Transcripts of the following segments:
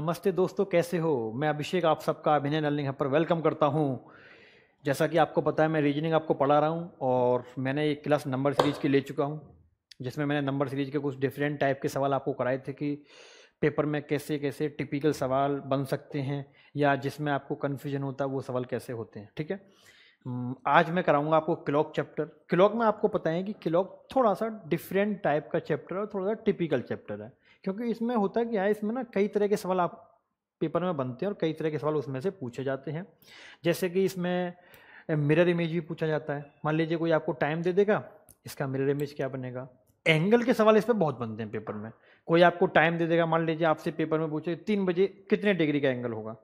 नमस्ते दोस्तों कैसे हो मैं अभिषेक आप सबका अभिनय नलिंग पर वेलकम करता हूँ जैसा कि आपको पता है मैं रीजनिंग आपको पढ़ा रहा हूँ और मैंने एक क्लास नंबर सीरीज की ले चुका हूँ जिसमें मैंने नंबर सीरीज के कुछ डिफरेंट टाइप के सवाल आपको कराए थे कि पेपर में कैसे कैसे टिपिकल सवाल बन सकते हैं या जिसमें आपको कन्फ्यूजन होता है वो सवाल कैसे होते हैं ठीक है आज मैं कराऊंगा आपको क्लॉक चैप्टर क्लॉक में आपको पता है कि क्लॉक थोड़ा सा डिफरेंट टाइप का चैप्टर है थोड़ा सा टिपिकल चैप्टर है क्योंकि इसमें होता क्या है हाँ, इसमें ना कई तरह के सवाल आप पेपर में बनते हैं और कई तरह के सवाल उसमें से पूछे जाते हैं जैसे कि इसमें मिरर इमेज भी पूछा जाता है मान लीजिए कोई आपको टाइम दे देगा इसका मिरर इमेज क्या बनेगा एंगल के सवाल इस पर बहुत बनते हैं पेपर में कोई आपको टाइम दे देगा मान लीजिए आपसे पेपर में पूछे तीन बजे कितने डिग्री का एंगल होगा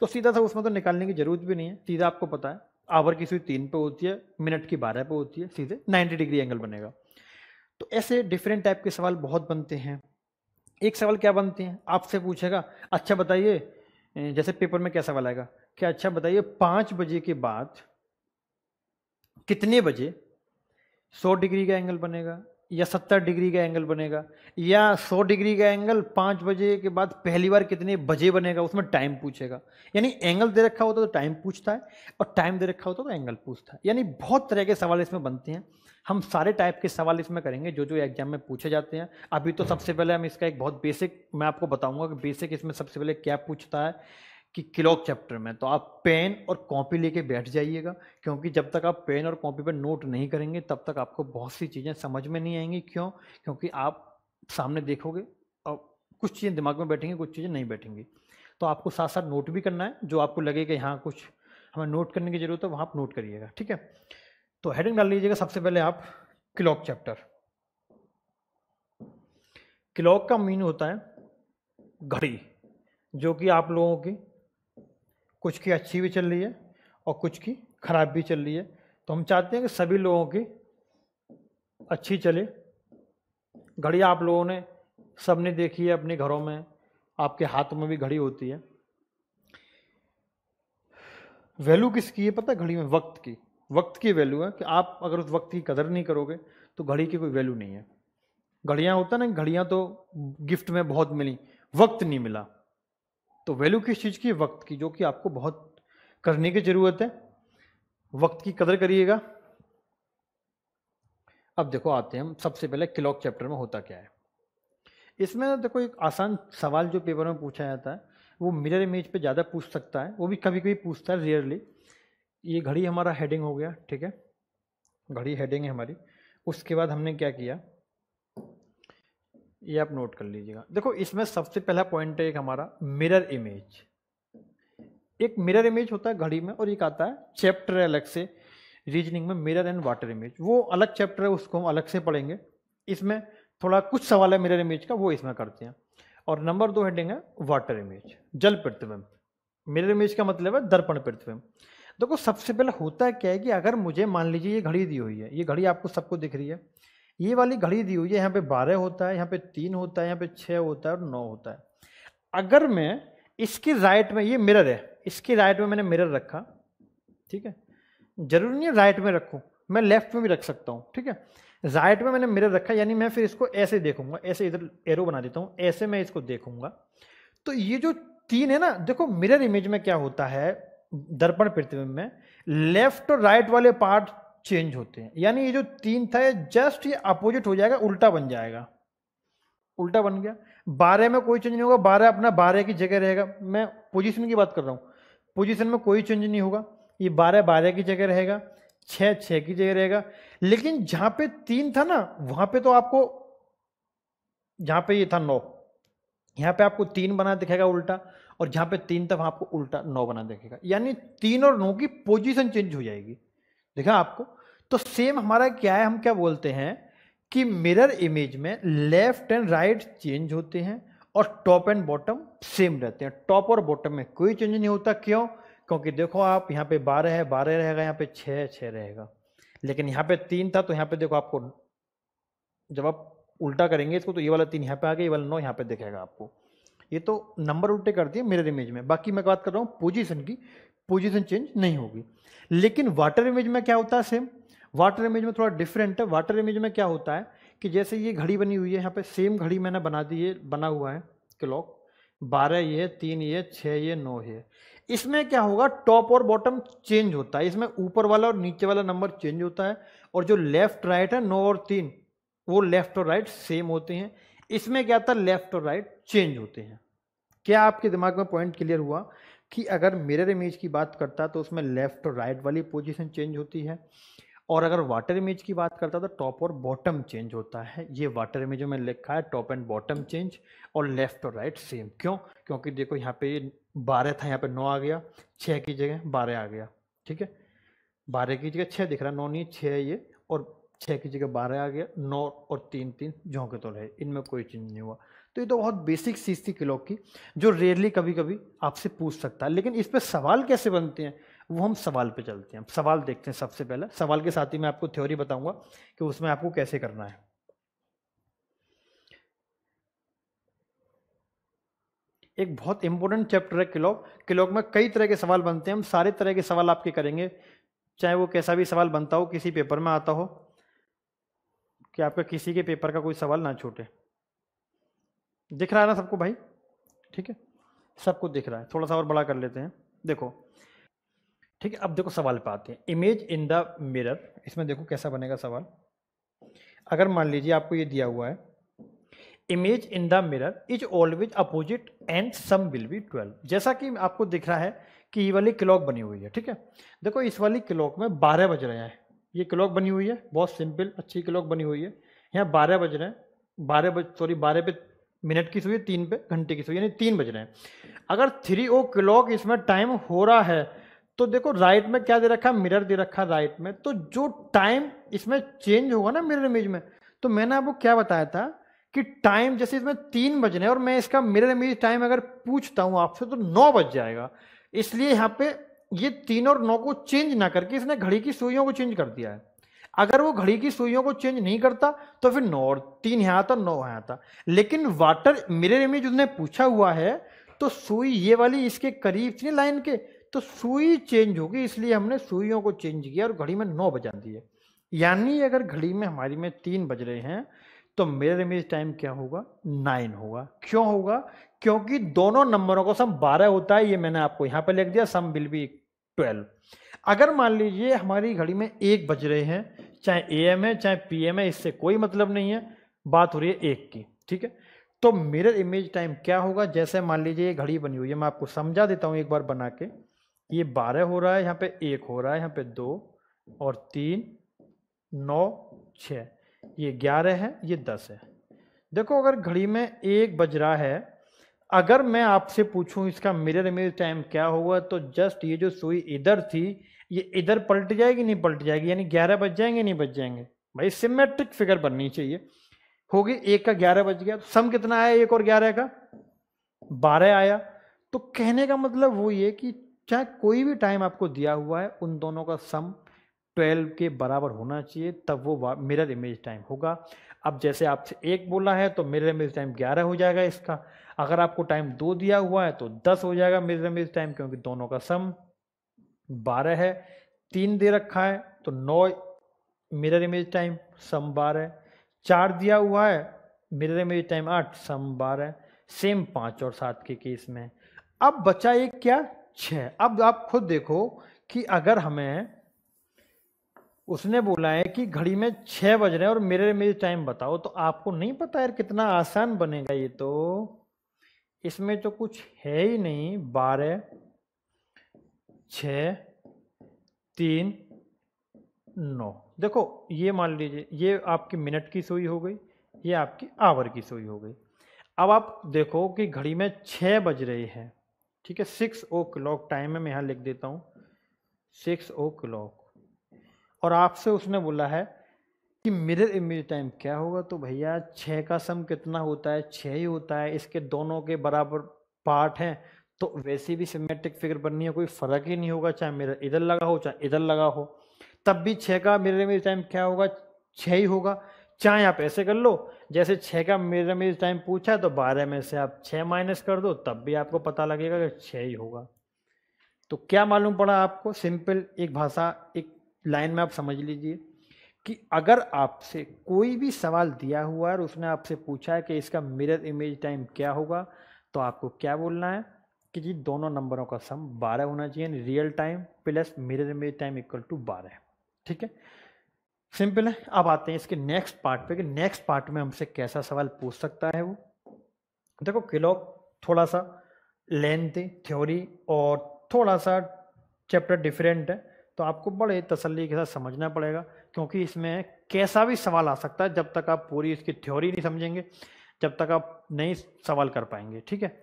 तो सीधा सा उसमें तो निकालने की जरूरत भी नहीं है सीधा आपको पता है आवर की सुई तीन पे होती है मिनट की बारह पे होती है सीधे नाइन्टी डिग्री एंगल बनेगा तो ऐसे डिफरेंट टाइप के सवाल बहुत बनते हैं एक सवाल क्या बनते हैं आपसे पूछेगा अच्छा बताइए जैसे पेपर में क्या सवाल आएगा क्या अच्छा बताइए पाँच बजे के बाद कितने बजे सौ डिग्री का एंगल बनेगा या सत्तर डिग्री का एंगल बनेगा या सौ डिग्री का एंगल पाँच बजे के बाद पहली बार कितने बजे बनेगा उसमें टाइम पूछेगा यानी एंगल दे रखा होता तो टाइम पूछता है और टाइम दे रखा होता तो एंगल पूछता है यानी बहुत तरह के सवाल इसमें बनते हैं हम सारे टाइप के सवाल इसमें करेंगे जो जो एग्जाम में पूछे जाते हैं अभी तो सबसे पहले हम इसका एक बहुत बेसिक मैं आपको बताऊंगा कि बेसिक इसमें सबसे पहले क्या पूछता है कि क्लॉक चैप्टर में तो आप पेन और कॉपी लेके बैठ जाइएगा क्योंकि जब तक आप पेन और कॉपी पर नोट नहीं करेंगे तब तक आपको बहुत सी चीज़ें समझ में नहीं आएंगी क्यों क्योंकि आप सामने देखोगे और कुछ चीज़ें दिमाग में बैठेंगी कुछ चीज़ें नहीं बैठेंगी तो आपको साथ साथ नोट भी करना है जो आपको लगे कि हाँ कुछ हमें नोट करने की ज़रूरत है वहाँ आप नोट करिएगा ठीक है तो हेडिंग डाल लीजिएगा सबसे पहले आप क्लॉक चैप्टर क्लॉक का मीन होता है घड़ी जो कि आप लोगों की कुछ की अच्छी भी चल रही है और कुछ की खराब भी चल रही है तो हम चाहते हैं कि सभी लोगों की अच्छी चले घड़ी आप लोगों ने सबने देखी है अपने घरों में आपके हाथ में भी घड़ी होती है वैल्यू किसकी है पता घड़ी में वक्त की वक्त की वैल्यू है कि आप अगर उस वक्त की कदर नहीं करोगे तो घड़ी की कोई वैल्यू नहीं है घड़ियाँ होता ना घड़ियाँ तो गिफ्ट में बहुत मिली वक्त नहीं मिला तो वैल्यू किस चीज़ की वक्त की जो कि आपको बहुत करने की ज़रूरत है वक्त की कदर करिएगा अब देखो आते हैं हम सबसे पहले क्लॉक चैप्टर में होता क्या है इसमें देखो एक आसान सवाल जो पेपर में पूछा जाता है वो मिरर इमेज पे ज़्यादा पूछ सकता है वो भी कभी कभी पूछता है रेयरली ये घड़ी हमारा हेडिंग हो गया ठीक है घड़ी हेडिंग है हमारी उसके बाद हमने क्या किया ये आप नोट कर लीजिएगा देखो इसमें सबसे पहला पॉइंट है एक हमारा मिरर इमेज एक मिरर इमेज होता है घड़ी में और एक आता है चैप्टर अलग से रीजनिंग में मिरर एंड वाटर इमेज वो अलग चैप्टर है उसको हम अलग से पढ़ेंगे इसमें थोड़ा कुछ सवाल है मिरर इमेज का वो इसमें करते हैं और नंबर दो हेडिंग है वाटर इमेज जल प्रतिबिंब मिरर इमेज का मतलब है दर्पण प्रतिबिंब देखो सबसे पहले होता क्या है कि अगर मुझे मान लीजिए ये घड़ी दी हुई है ये घड़ी आपको सबको दिख रही है ये वाली घड़ी दी हुई है यहाँ पे बारह होता है यहाँ पे तीन होता है यहाँ पे छः होता है और नौ होता है अगर मैं इसकी राइट में ये मिरर है इसकी राइट में मैंने मिरर रखा ठीक है जरूरी नहीं है राइट में रखूँ मैं लेफ्ट में भी रख सकता हूँ ठीक है राइट में मैंने मिरर रखा यानी मैं फिर इसको ऐसे देखूंगा ऐसे इधर एरो बना देता हूँ ऐसे मैं इसको देखूंगा तो ये जो तीन है ना देखो मिरर इमेज में क्या होता है दर्पण प्रतिबिंब में लेफ्ट और राइट वाले पार्ट चेंज होते हैं यानी ये जो तीन था ये जस्ट ये अपोजिट हो जाएगा उल्टा बन जाएगा उल्टा बन गया बारह में कोई चेंज नहीं होगा बारह अपना बारह की जगह रहेगा मैं पोजिशन की बात कर रहा हूँ पोजिशन में कोई चेंज नहीं होगा ये बारह बारह की जगह रहेगा छः छः की जगह रहेगा लेकिन जहाँ पे तीन था ना वहाँ पे तो आपको जहाँ पे ये था नौ यहाँ पे आपको तीन बना दिखेगा उल्टा और जहां पे तीन तब आपको उल्टा नौ बना देखेगा यानी तीन और नौ की पोजीशन चेंज हो जाएगी देखा आपको तो सेम हमारा क्या है हम क्या बोलते हैं कि मिरर इमेज में लेफ्ट एंड राइट चेंज होते हैं और टॉप एंड बॉटम सेम रहते हैं टॉप और बॉटम में कोई चेंज नहीं होता क्यों क्योंकि देखो आप यहाँ पे बारह है बारह रहेगा यहाँ पे छः छः रहेगा लेकिन यहाँ पे तीन था तो यहाँ पे देखो आपको जब आप उल्टा करेंगे इसको तो ये वाला तीन यहाँ पे आ गया ये वाला नौ यहाँ पे दिखेगा आपको ये तो नंबर उल्टे कर दिए मिरर इमेज में बाकी मैं बात कर रहा हूँ पोजिशन की पोजिशन चेंज नहीं होगी लेकिन वाटर इमेज में क्या होता है सेम वाटर इमेज में थोड़ा डिफरेंट है वाटर इमेज में क्या होता है कि जैसे ये घड़ी बनी हुई है यहाँ पे सेम घड़ी मैंने बना दी है बना हुआ है क्लॉक बारह ये तीन ये छः ये नौ ये इसमें क्या होगा टॉप और बॉटम चेंज होता है इसमें ऊपर वाला और नीचे वाला नंबर चेंज होता है और जो लेफ्ट राइट है नौ और तीन वो लेफ्ट और राइट सेम होते हैं इसमें क्या था लेफ्ट और राइट चेंज होते हैं क्या आपके दिमाग में पॉइंट क्लियर हुआ कि अगर मिरर इमेज की बात करता तो उसमें लेफ्ट और राइट वाली पोजीशन चेंज होती है और अगर वाटर इमेज की बात करता तो टॉप और बॉटम चेंज होता है ये वाटर इमेज में लिखा है टॉप एंड बॉटम चेंज और लेफ्ट और राइट सेम क्यों क्योंकि देखो यहाँ पे बारह था यहाँ पे नौ आ गया छः की जगह बारह आ गया ठीक है बारह की जगह छः दिख रहा है नौ नहीं छः ये और छः की जगह बारह आ गया नौ और तीन तीन झोंके तो रहे इनमें कोई चेंज नहीं हुआ तो ये तो बहुत बेसिक चीज़ थी क्लॉक की जो रेयरली कभी कभी आपसे पूछ सकता है लेकिन इस पर सवाल कैसे बनते हैं वो हम सवाल पे चलते हैं सवाल देखते हैं सबसे पहले सवाल के साथ ही मैं आपको थ्योरी बताऊंगा कि उसमें आपको कैसे करना है एक बहुत इंपॉर्टेंट चैप्टर है क्लॉक क्लॉक में कई तरह के सवाल बनते हैं हम सारे तरह के सवाल आपके करेंगे चाहे वो कैसा भी सवाल बनता हो किसी पेपर में आता हो कि आपका किसी के पेपर का कोई सवाल ना छूटे दिख रहा है ना सबको भाई ठीक है सबको दिख रहा है थोड़ा सा और बड़ा कर लेते हैं देखो ठीक है अब देखो सवाल पे आते हैं इमेज इन द मिरर इसमें देखो कैसा बनेगा सवाल अगर मान लीजिए आपको ये दिया हुआ है image in the mirror is always opposite and sum will be twelve जैसा कि आपको दिख रहा है कि ये वाली क्लॉक बनी हुई है ठीक है देखो इस वाली क्लॉक में बारह बज रहे हैं ये क्लॉक बनी हुई है बहुत सिंपल अच्छी क्लॉक बनी हुई है यहाँ बारह बज रहे हैं बारह बज सॉरी बारह पे मिनट की सुई तीन पे घंटे की सुई यानी तीन बज रहे हैं अगर थ्री ओ क्लॉक इसमें टाइम हो रहा है तो देखो राइट में क्या दे रखा है मिरर दे रखा राइट में तो जो टाइम इसमें चेंज होगा ना मिरर इमेज में तो मैंने आपको क्या बताया था कि टाइम जैसे इसमें तीन बज रहे हैं और मैं इसका मिरर इमेज टाइम अगर पूछता हूँ आपसे तो नौ बज जाएगा इसलिए यहाँ पे ये तीन और नौ को चेंज ना करके इसने घड़ी की सुइयों को चेंज कर दिया है अगर वो घड़ी की सुइयों को चेंज नहीं करता तो फिर नौ तीन यहाँ आता नौ यहाँ आता लेकिन वाटर मिरर इमेज उसने पूछा हुआ है तो सुई ये वाली इसके करीब थी लाइन के तो सुई चेंज होगी इसलिए हमने सुइयों को चेंज किया और घड़ी में नौ बजा दिए यानी अगर घड़ी में हमारी में तीन बज रहे हैं तो मिरर इमेज टाइम क्या होगा नाइन होगा क्यों होगा क्योंकि दोनों नंबरों का सम बारह होता है ये मैंने आपको यहाँ पर लिख दिया सम विल बी ट्वेल्व अगर मान लीजिए हमारी घड़ी में एक बज रहे हैं चाहे एम है चाहे एम है इससे कोई मतलब नहीं है बात हो रही है एक की ठीक है तो मिरर इमेज टाइम क्या होगा जैसे मान लीजिए ये घड़ी बनी हुई है मैं आपको समझा देता हूँ एक बार बना के ये बारह हो रहा है यहाँ पे एक हो रहा है यहाँ पे दो और तीन नौ छः ये ग्यारह है ये दस है देखो अगर घड़ी में एक बज रहा है अगर मैं आपसे पूछूं इसका मिरर इमेज टाइम क्या होगा तो जस्ट ये जो सुई इधर थी ये इधर पलट जाएगी नहीं पलट जाएगी यानी ग्यारह बज जाएंगे नहीं बज जाएंगे भाई सिमेट्रिक फिगर बननी चाहिए होगी एक का ग्यारह बज गया सम कितना आया एक और ग्यारह का बारह आया तो कहने का मतलब वो ये कि चाहे कोई भी टाइम आपको दिया हुआ है उन दोनों का सम ट्वेल्व के बराबर होना चाहिए तब वो मिरर इमेज टाइम होगा अब जैसे आपसे एक बोला है तो मिरर इमेज टाइम ग्यारह हो जाएगा इसका अगर आपको टाइम दो दिया हुआ है तो दस हो जाएगा मिरर इमेज टाइम क्योंकि दोनों का सम बारह है तीन दे रखा है तो नौ मिरर इमेज टाइम सम बारह चार दिया हुआ है मिरर इमेज टाइम आठ सम बारह सेम पाँच और सात के केस में अब बचा एक क्या छः अब आप खुद देखो कि अगर हमें उसने बोला है कि घड़ी में छः बज रहे हैं और मेरे मेरे टाइम बताओ तो आपको नहीं पता यार कितना आसान बनेगा ये तो इसमें तो कुछ है ही नहीं बारह छ तीन नौ देखो ये मान लीजिए ये आपकी मिनट की सोई हो गई ये आपकी आवर की सोई हो गई अब आप देखो कि घड़ी में छः बज रहे हैं ठीक है सिक्स ओ क्लॉक टाइम है मैं यहाँ लिख देता हूँ सिक्स ओ क्लॉक और आपसे उसने बोला है कि मिरर इमेज टाइम क्या होगा तो भैया छः का सम कितना होता है छः ही होता है इसके दोनों के बराबर पार्ट हैं तो वैसे भी सिमेट्रिक फिगर बननी है कोई फर्क ही नहीं होगा चाहे मिरर इधर लगा हो चाहे इधर लगा हो तब भी छः का मिरर इमेज टाइम क्या होगा छः ही होगा चाहे आप ऐसे कर लो जैसे छः का मिरर इमेज टाइम पूछा तो बारह में से आप छः माइनस कर दो तब भी आपको पता लगेगा कि छः ही होगा तो क्या मालूम पड़ा आपको सिंपल एक भाषा एक लाइन में आप समझ लीजिए कि अगर आपसे कोई भी सवाल दिया हुआ है और उसने आपसे पूछा है कि इसका मिरर इमेज टाइम क्या होगा तो आपको क्या बोलना है कि जी दोनों नंबरों का सम बारह होना चाहिए real time plus mirror image time equal to बारह ठीक है सिंपल है अब आते हैं इसके नेक्स्ट पार्ट पे कि नेक्स्ट पार्ट में हमसे कैसा सवाल पूछ सकता है वो देखो क्लॉक थोड़ा सा लेंथ थ्योरी और थोड़ा सा चैप्टर डिफरेंट है तो आपको बड़े तसल्ली के साथ समझना पड़ेगा क्योंकि इसमें कैसा भी सवाल आ सकता है जब तक आप पूरी इसकी थ्योरी नहीं समझेंगे जब तक आप नहीं सवाल कर पाएंगे ठीक है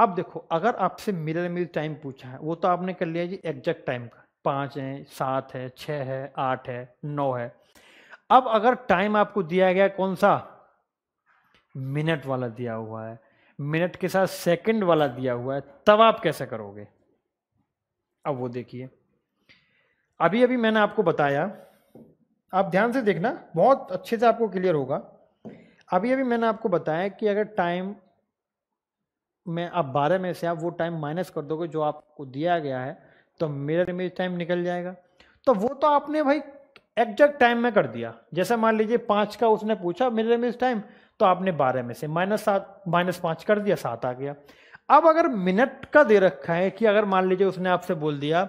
अब देखो अगर आपसे मिरर मिल टाइम पूछा है वो तो आपने कर लिया जी एग्जैक्ट टाइम का पाँच है सात है छः है आठ है नौ है अब अगर टाइम आपको दिया गया कौन सा मिनट वाला दिया हुआ है मिनट के साथ सेकंड वाला दिया हुआ है तब आप कैसे करोगे अब वो देखिए अभी अभी मैंने आपको बताया आप ध्यान से देखना बहुत अच्छे से आपको क्लियर होगा अभी अभी मैंने आपको बताया कि अगर टाइम में आप बारह में से आप वो टाइम माइनस कर दोगे जो आपको दिया गया है तो मिरर इमेज टाइम निकल जाएगा तो वो तो आपने भाई एग्जैक्ट टाइम में कर दिया जैसे मान लीजिए पाँच का उसने पूछा मिरर इमेज टाइम तो आपने बारह में से माइनस सात माइनस पाँच कर दिया सात आ गया अब अगर मिनट का दे रखा है कि अगर मान लीजिए उसने आपसे बोल दिया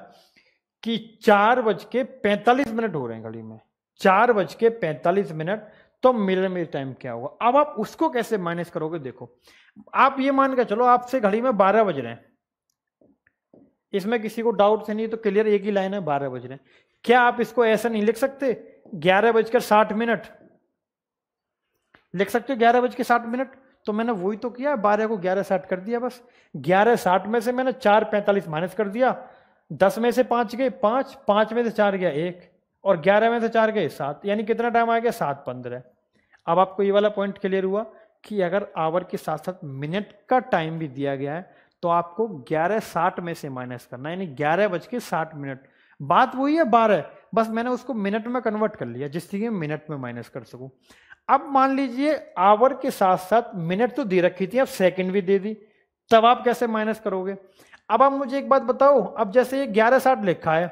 कि चार बज के पैंतालीस मिनट हो रहे हैं घड़ी में चार बज के पैंतालीस मिनट तो मिलने में टाइम क्या होगा अब आप उसको कैसे माइनस करोगे देखो आप ये मान के चलो आपसे घड़ी में बारह बज रहे हैं इसमें किसी को डाउट से नहीं तो क्लियर एक ही लाइन है बारह बज रहे हैं क्या आप इसको ऐसा नहीं लिख सकते ग्यारह बजकर साठ मिनट लिख सकते हो ग्यारह बज के साठ मिनट तो मैंने वही तो किया बारह को ग्यारह साठ कर दिया बस ग्यारह साठ में से मैंने चार पैंतालीस माइनस कर दिया दस में से पांच गए पांच पांच में से चार गया एक और ग्यारह में से चार गए सात यानी कितना टाइम आ गया सात पंद्रह अब आपको ये वाला पॉइंट क्लियर हुआ कि अगर आवर के साथ साथ मिनट का टाइम भी दिया गया है तो आपको ग्यारह साठ में से माइनस करना यानी ग्यारह बज के साठ मिनट बात वही है बारह बस मैंने उसको मिनट में कन्वर्ट कर लिया जिससे कि मिनट में माइनस कर सकूं अब मान लीजिए आवर के साथ साथ मिनट तो दे रखी थी अब सेकंड भी दे दी तब आप कैसे माइनस करोगे अब आप मुझे एक बात बताओ अब जैसे ये ग्यारह साठ लिखा है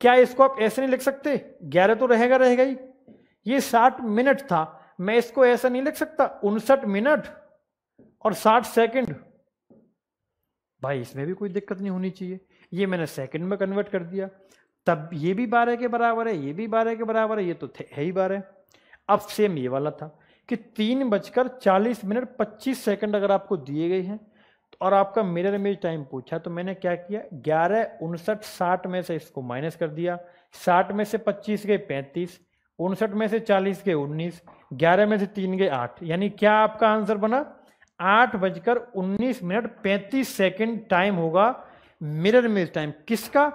क्या इसको आप ऐसे नहीं लिख सकते ग्यारह तो रहेगा रहेगा ही ये साठ मिनट था मैं इसको ऐसा नहीं लिख सकता उनसठ मिनट और साठ सेकंड भाई इसमें भी कोई दिक्कत नहीं होनी चाहिए ये मैंने सेकंड में कन्वर्ट कर दिया तब ये भी बारह के बराबर है ये भी बारह के बराबर है ये तो है ही बारह अब सेम ये वाला था कि तीन बजकर चालीस मिनट पच्चीस सेकंड अगर आपको दिए गए हैं और आपका मिरर इमेज टाइम पूछा तो मैंने क्या किया ग्यारह उनसठ साठ में से इसको माइनस कर दिया साठ में से पच्चीस गए पैंतीस उनसठ में से चालीस गए उन्नीस ग्यारह में से तीन गए आठ यानी क्या आपका आंसर बना आठ बजकर उन्नीस मिनट पैंतीस सेकेंड टाइम होगा मिरर इमेज टाइम किसका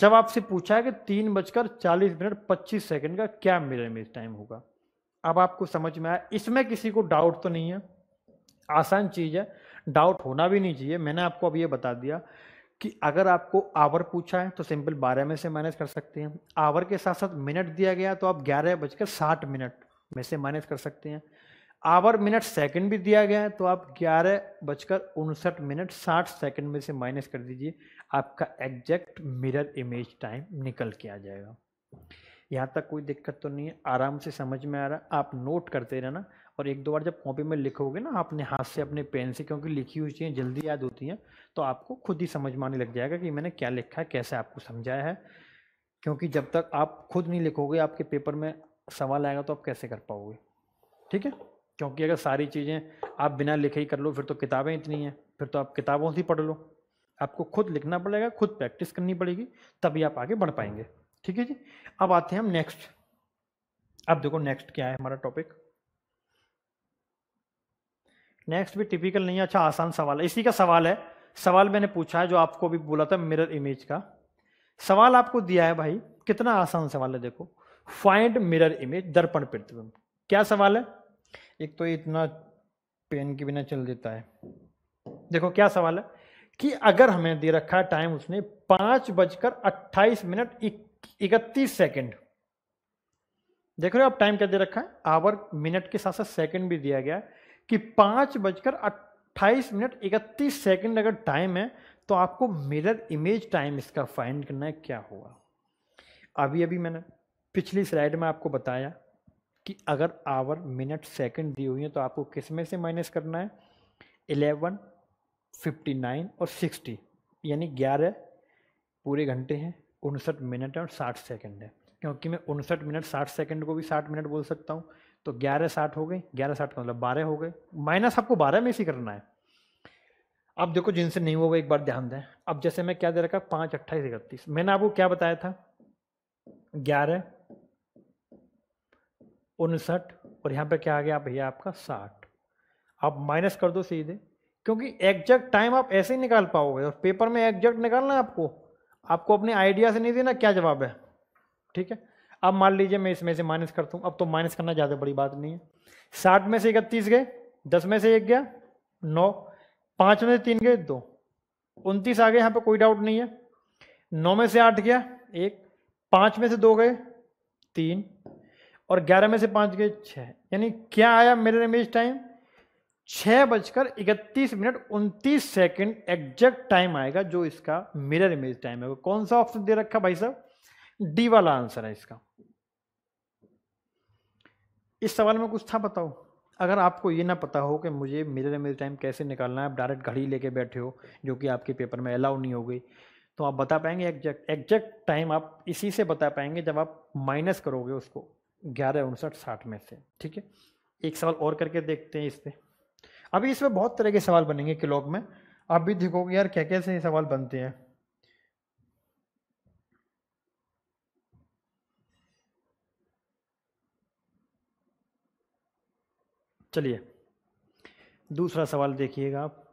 जब आपसे पूछा है कि तीन बजकर चालीस मिनट पच्चीस सेकेंड का क्या मिरर इमेज टाइम होगा अब आपको समझ में आया इसमें किसी को डाउट तो नहीं है आसान चीज़ है डाउट होना भी नहीं चाहिए मैंने आपको अब ये बता दिया कि अगर आपको आवर पूछा है तो सिंपल बारह में से मैनेज कर सकते हैं आवर के साथ साथ मिनट दिया गया तो आप ग्यारह बजकर साठ मिनट में से मैनेज कर सकते हैं आवर मिनट सेकंड भी दिया गया है तो आप ग्यारह बजकर उनसठ मिनट साठ सेकंड में से माइनस कर दीजिए आपका एग्जैक्ट मिरर इमेज टाइम निकल के आ जाएगा यहाँ तक कोई दिक्कत तो नहीं है आराम से समझ में आ रहा आप नोट करते रहना और एक दो बार जब कॉपी में लिखोगे ना अपने हाथ से अपने पेन से क्योंकि लिखी हुई चीज़ें जल्दी याद होती हैं तो आपको खुद ही समझ में आने लग जाएगा कि मैंने क्या लिखा है कैसे आपको समझाया है क्योंकि जब तक आप खुद नहीं लिखोगे आपके पेपर में सवाल आएगा तो आप कैसे कर पाओगे ठीक है क्योंकि अगर सारी चीज़ें आप बिना लिखे ही कर लो फिर तो किताबें इतनी हैं फिर तो आप किताबों से ही पढ़ लो आपको खुद लिखना पड़ेगा खुद प्रैक्टिस करनी पड़ेगी तभी आप आगे बढ़ पाएंगे ठीक है जी अब आते हैं हम नेक्स्ट अब देखो नेक्स्ट क्या है हमारा टॉपिक नेक्स्ट भी टिपिकल नहीं है अच्छा आसान सवाल है इसी का सवाल है सवाल मैंने पूछा है जो आपको भी बोला था मिरर इमेज का सवाल आपको दिया है भाई कितना आसान सवाल है देखो फाइंड मिरर इमेज दर्पण प्रतिबिंब क्या सवाल है एक तो इतना पेन के बिना चल देता है देखो क्या सवाल है कि अगर हमें दे रखा टाइम उसने पांच बजकर अट्ठाईस मिनट इकतीस सेकेंड देख रहे हो आप टाइम क्या दे रखा है आवर मिनट के साथ साथ सेकंड भी दिया गया है कि पाँच बजकर अट्ठाईस मिनट इकतीस सेकंड अगर टाइम है तो आपको मिरर इमेज टाइम इसका फाइंड करना है क्या हुआ अभी अभी मैंने पिछली स्लाइड में आपको बताया कि अगर आवर मिनट सेकंड दी हुई है तो आपको किस में से माइनस करना है एलेवन फिफ्टी नाइन और सिक्सटी यानी ग्यारह पूरे घंटे हैं उनसठ मिनट है और साठ सेकंड है क्योंकि मैं उनसठ मिनट साठ सेकंड को भी साठ मिनट बोल सकता हूँ तो ग्यारह साठ हो गई ग्यारह साठ का मतलब बारह हो गए माइनस आपको बारह में से करना है अब देखो जिनसे नहीं हुआ वो एक बार ध्यान दें अब जैसे मैं क्या दे रखा पाँच अट्ठाईस इकतीस मैंने आपको क्या बताया था ग्यारह उनसठ और यहाँ पे क्या आ गया भैया आपका साठ आप माइनस कर दो सीधे क्योंकि एग्जैक्ट टाइम आप ऐसे ही निकाल पाओगे और पेपर में एग्जैक्ट निकालना है आपको आपको अपने आइडिया से नहीं देना क्या जवाब है ठीक है अब मान लीजिए मैं इसमें से माइनस करता हूँ अब तो माइनस करना ज़्यादा बड़ी बात नहीं है साठ में से इकतीस गए दस में से एक गया नौ पाँच में से तीन गए दो उनतीस आ गए यहाँ पर कोई डाउट नहीं है नौ में से आठ गया एक पाँच में से दो गए तीन और ग्यारह में से पाँच गए छः यानी क्या आया मेरे इमेज टाइम छः बजकर इकतीस मिनट उनतीस सेकंड एग्जैक्ट टाइम आएगा जो इसका मिरर इमेज टाइम है कौन सा ऑप्शन दे रखा भाई साहब डी वाला आंसर है इसका इस सवाल में कुछ था बताओ अगर आपको ये ना पता हो कि मुझे मिरर मेरे टाइम कैसे निकालना है आप डायरेक्ट घड़ी लेके बैठे हो जो कि आपके पेपर में अलाउ नहीं हो गई तो आप बता पाएंगे एग्जैक्ट एग्जैक्ट टाइम आप इसी से बता पाएंगे जब आप माइनस करोगे उसको ग्यारह उनसठ साठ में से ठीक है एक सवाल और करके देखते हैं इस पर अभी इसमें बहुत तरह के सवाल बनेंगे क्लॉक में आप भी देखोगे यार क्या कैसे सवाल बनते हैं चलिए दूसरा सवाल देखिएगा आप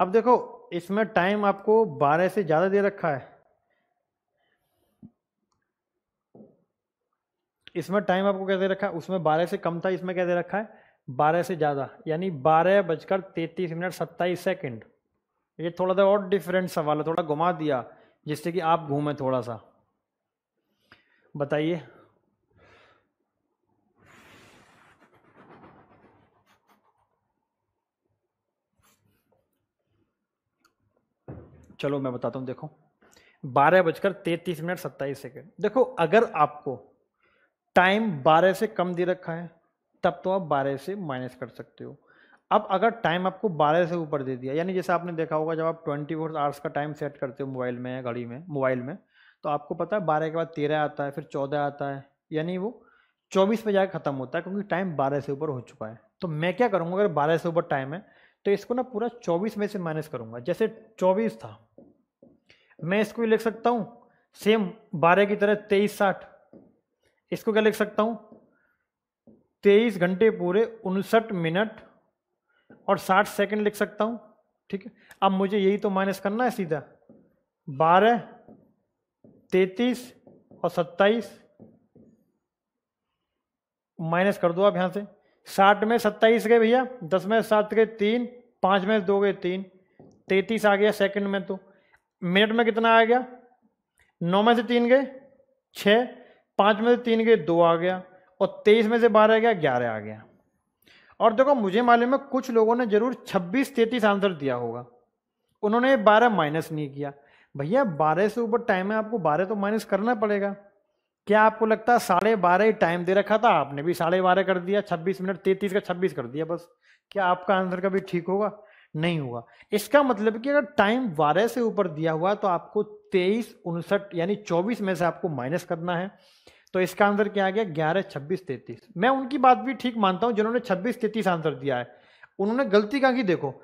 अब देखो इसमें टाइम आपको 12 से ज़्यादा दे रखा है इसमें टाइम आपको क्या दे रखा है उसमें 12 से कम था इसमें क्या दे रखा है 12 से ज़्यादा यानी बारह बजकर तैतीस मिनट सत्ताईस सेकंड ये थोड़ा सा और डिफरेंट सवाल है थोड़ा घुमा दिया जिससे कि आप घूमें थोड़ा सा बताइए चलो मैं बताता हूँ देखो बारह बजकर तैतीस मिनट सत्ताईस सेकेंड देखो अगर आपको टाइम बारह से कम दे रखा है तब तो आप बारह से माइनस कर सकते हो अब अगर टाइम आपको बारह से ऊपर दे दिया यानी जैसे आपने देखा होगा जब आप ट्वेंटी फोर आवर्स का टाइम सेट करते हो मोबाइल में या घड़ी में मोबाइल में तो आपको पता है बारह के बाद तेरह आता है फिर चौदह आता है यानी वो चौबीस पे जाकर ख़त्म होता है क्योंकि टाइम बारह से ऊपर हो चुका है तो मैं क्या करूँगा अगर बारह से ऊपर टाइम है तो इसको ना पूरा चौबीस में से माइनस करूँगा जैसे चौबीस था मैं इसको लिख सकता हूँ सेम बारह की तरह तेईस साठ इसको क्या लिख सकता हूँ तेईस घंटे पूरे उनसठ मिनट और साठ सेकंड लिख सकता हूँ ठीक है अब मुझे यही तो माइनस करना है सीधा बारह तैतीस और सत्ताईस माइनस कर दो आप यहाँ से साठ में सत्ताईस गए भैया दस में सात गए तीन पाँच में दो गए तीन तैतीस आ गया सेकंड में तो मिनट में कितना आ गया नौ में से तीन गए छः पाँच में से तीन गए दो आ गया और तेईस में से बारह गया ग्यारह आ गया और देखो मुझे मालूम है कुछ लोगों ने जरूर छब्बीस तैतीस आंसर दिया होगा उन्होंने बारह माइनस नहीं किया भैया बारह से ऊपर टाइम है आपको बारह तो माइनस करना पड़ेगा क्या आपको लगता है साढ़े बारह टाइम दे रखा था आपने भी साढ़े बारह कर दिया छब्बीस मिनट तैतीस का छब्बीस कर दिया बस क्या आपका आंसर कभी ठीक होगा नहीं होगा इसका मतलब कि अगर टाइम बारह से ऊपर दिया हुआ तो आपको तेईस उनसठ यानी चौबीस में से आपको माइनस करना है तो इसका आंसर क्या आ गया ग्यारह छब्बीस तैतीस मैं उनकी बात भी ठीक मानता हूँ जिन्होंने छब्बीस तैतीस आंसर दिया है उन्होंने गलती कहा कि देखो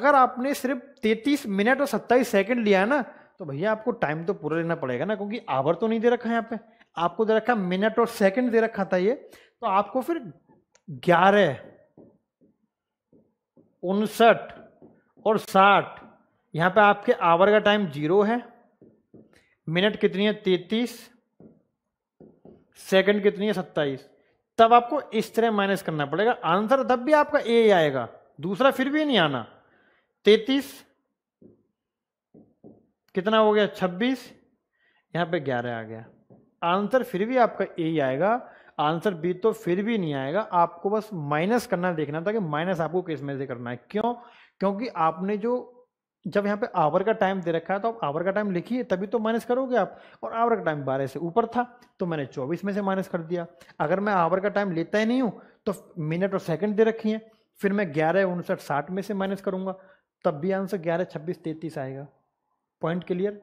अगर आपने सिर्फ तैतीस मिनट और सत्ताईस सेकेंड लिया है ना तो भैया आपको टाइम तो पूरा लेना पड़ेगा ना क्योंकि आवर तो नहीं दे रखा है यहाँ पे आपको दे रखा मिनट और सेकंड दे रखा था ये तो आपको फिर ग्यारह उनसठ और साठ यहाँ पे आपके आवर का टाइम जीरो है मिनट कितनी है तैतीस सेकंड कितनी है सत्ताईस तब आपको इस तरह माइनस करना पड़ेगा आंसर तब भी आपका ए आएगा दूसरा फिर भी नहीं आना तैतीस कितना हो गया छब्बीस यहाँ पे ग्यारह आ गया आंसर फिर भी आपका ए ही आएगा आंसर बी तो फिर भी नहीं आएगा आपको बस माइनस करना देखना था कि माइनस आपको किस में से करना है क्यों क्योंकि आपने जो जब यहाँ पे आवर का टाइम दे रखा है तो आप आवर का टाइम लिखिए तभी तो माइनस करोगे आप और आवर का टाइम बारह से ऊपर था तो मैंने चौबीस में से माइनस कर दिया अगर मैं आवर का टाइम लेता ही नहीं हूँ तो मिनट और सेकंड दे रखी है फिर मैं ग्यारह उनसठ साठ में से माइनस करूंगा तब भी आंसर ग्यारह छब्बीस तैतीस आएगा पॉइंट क्लियर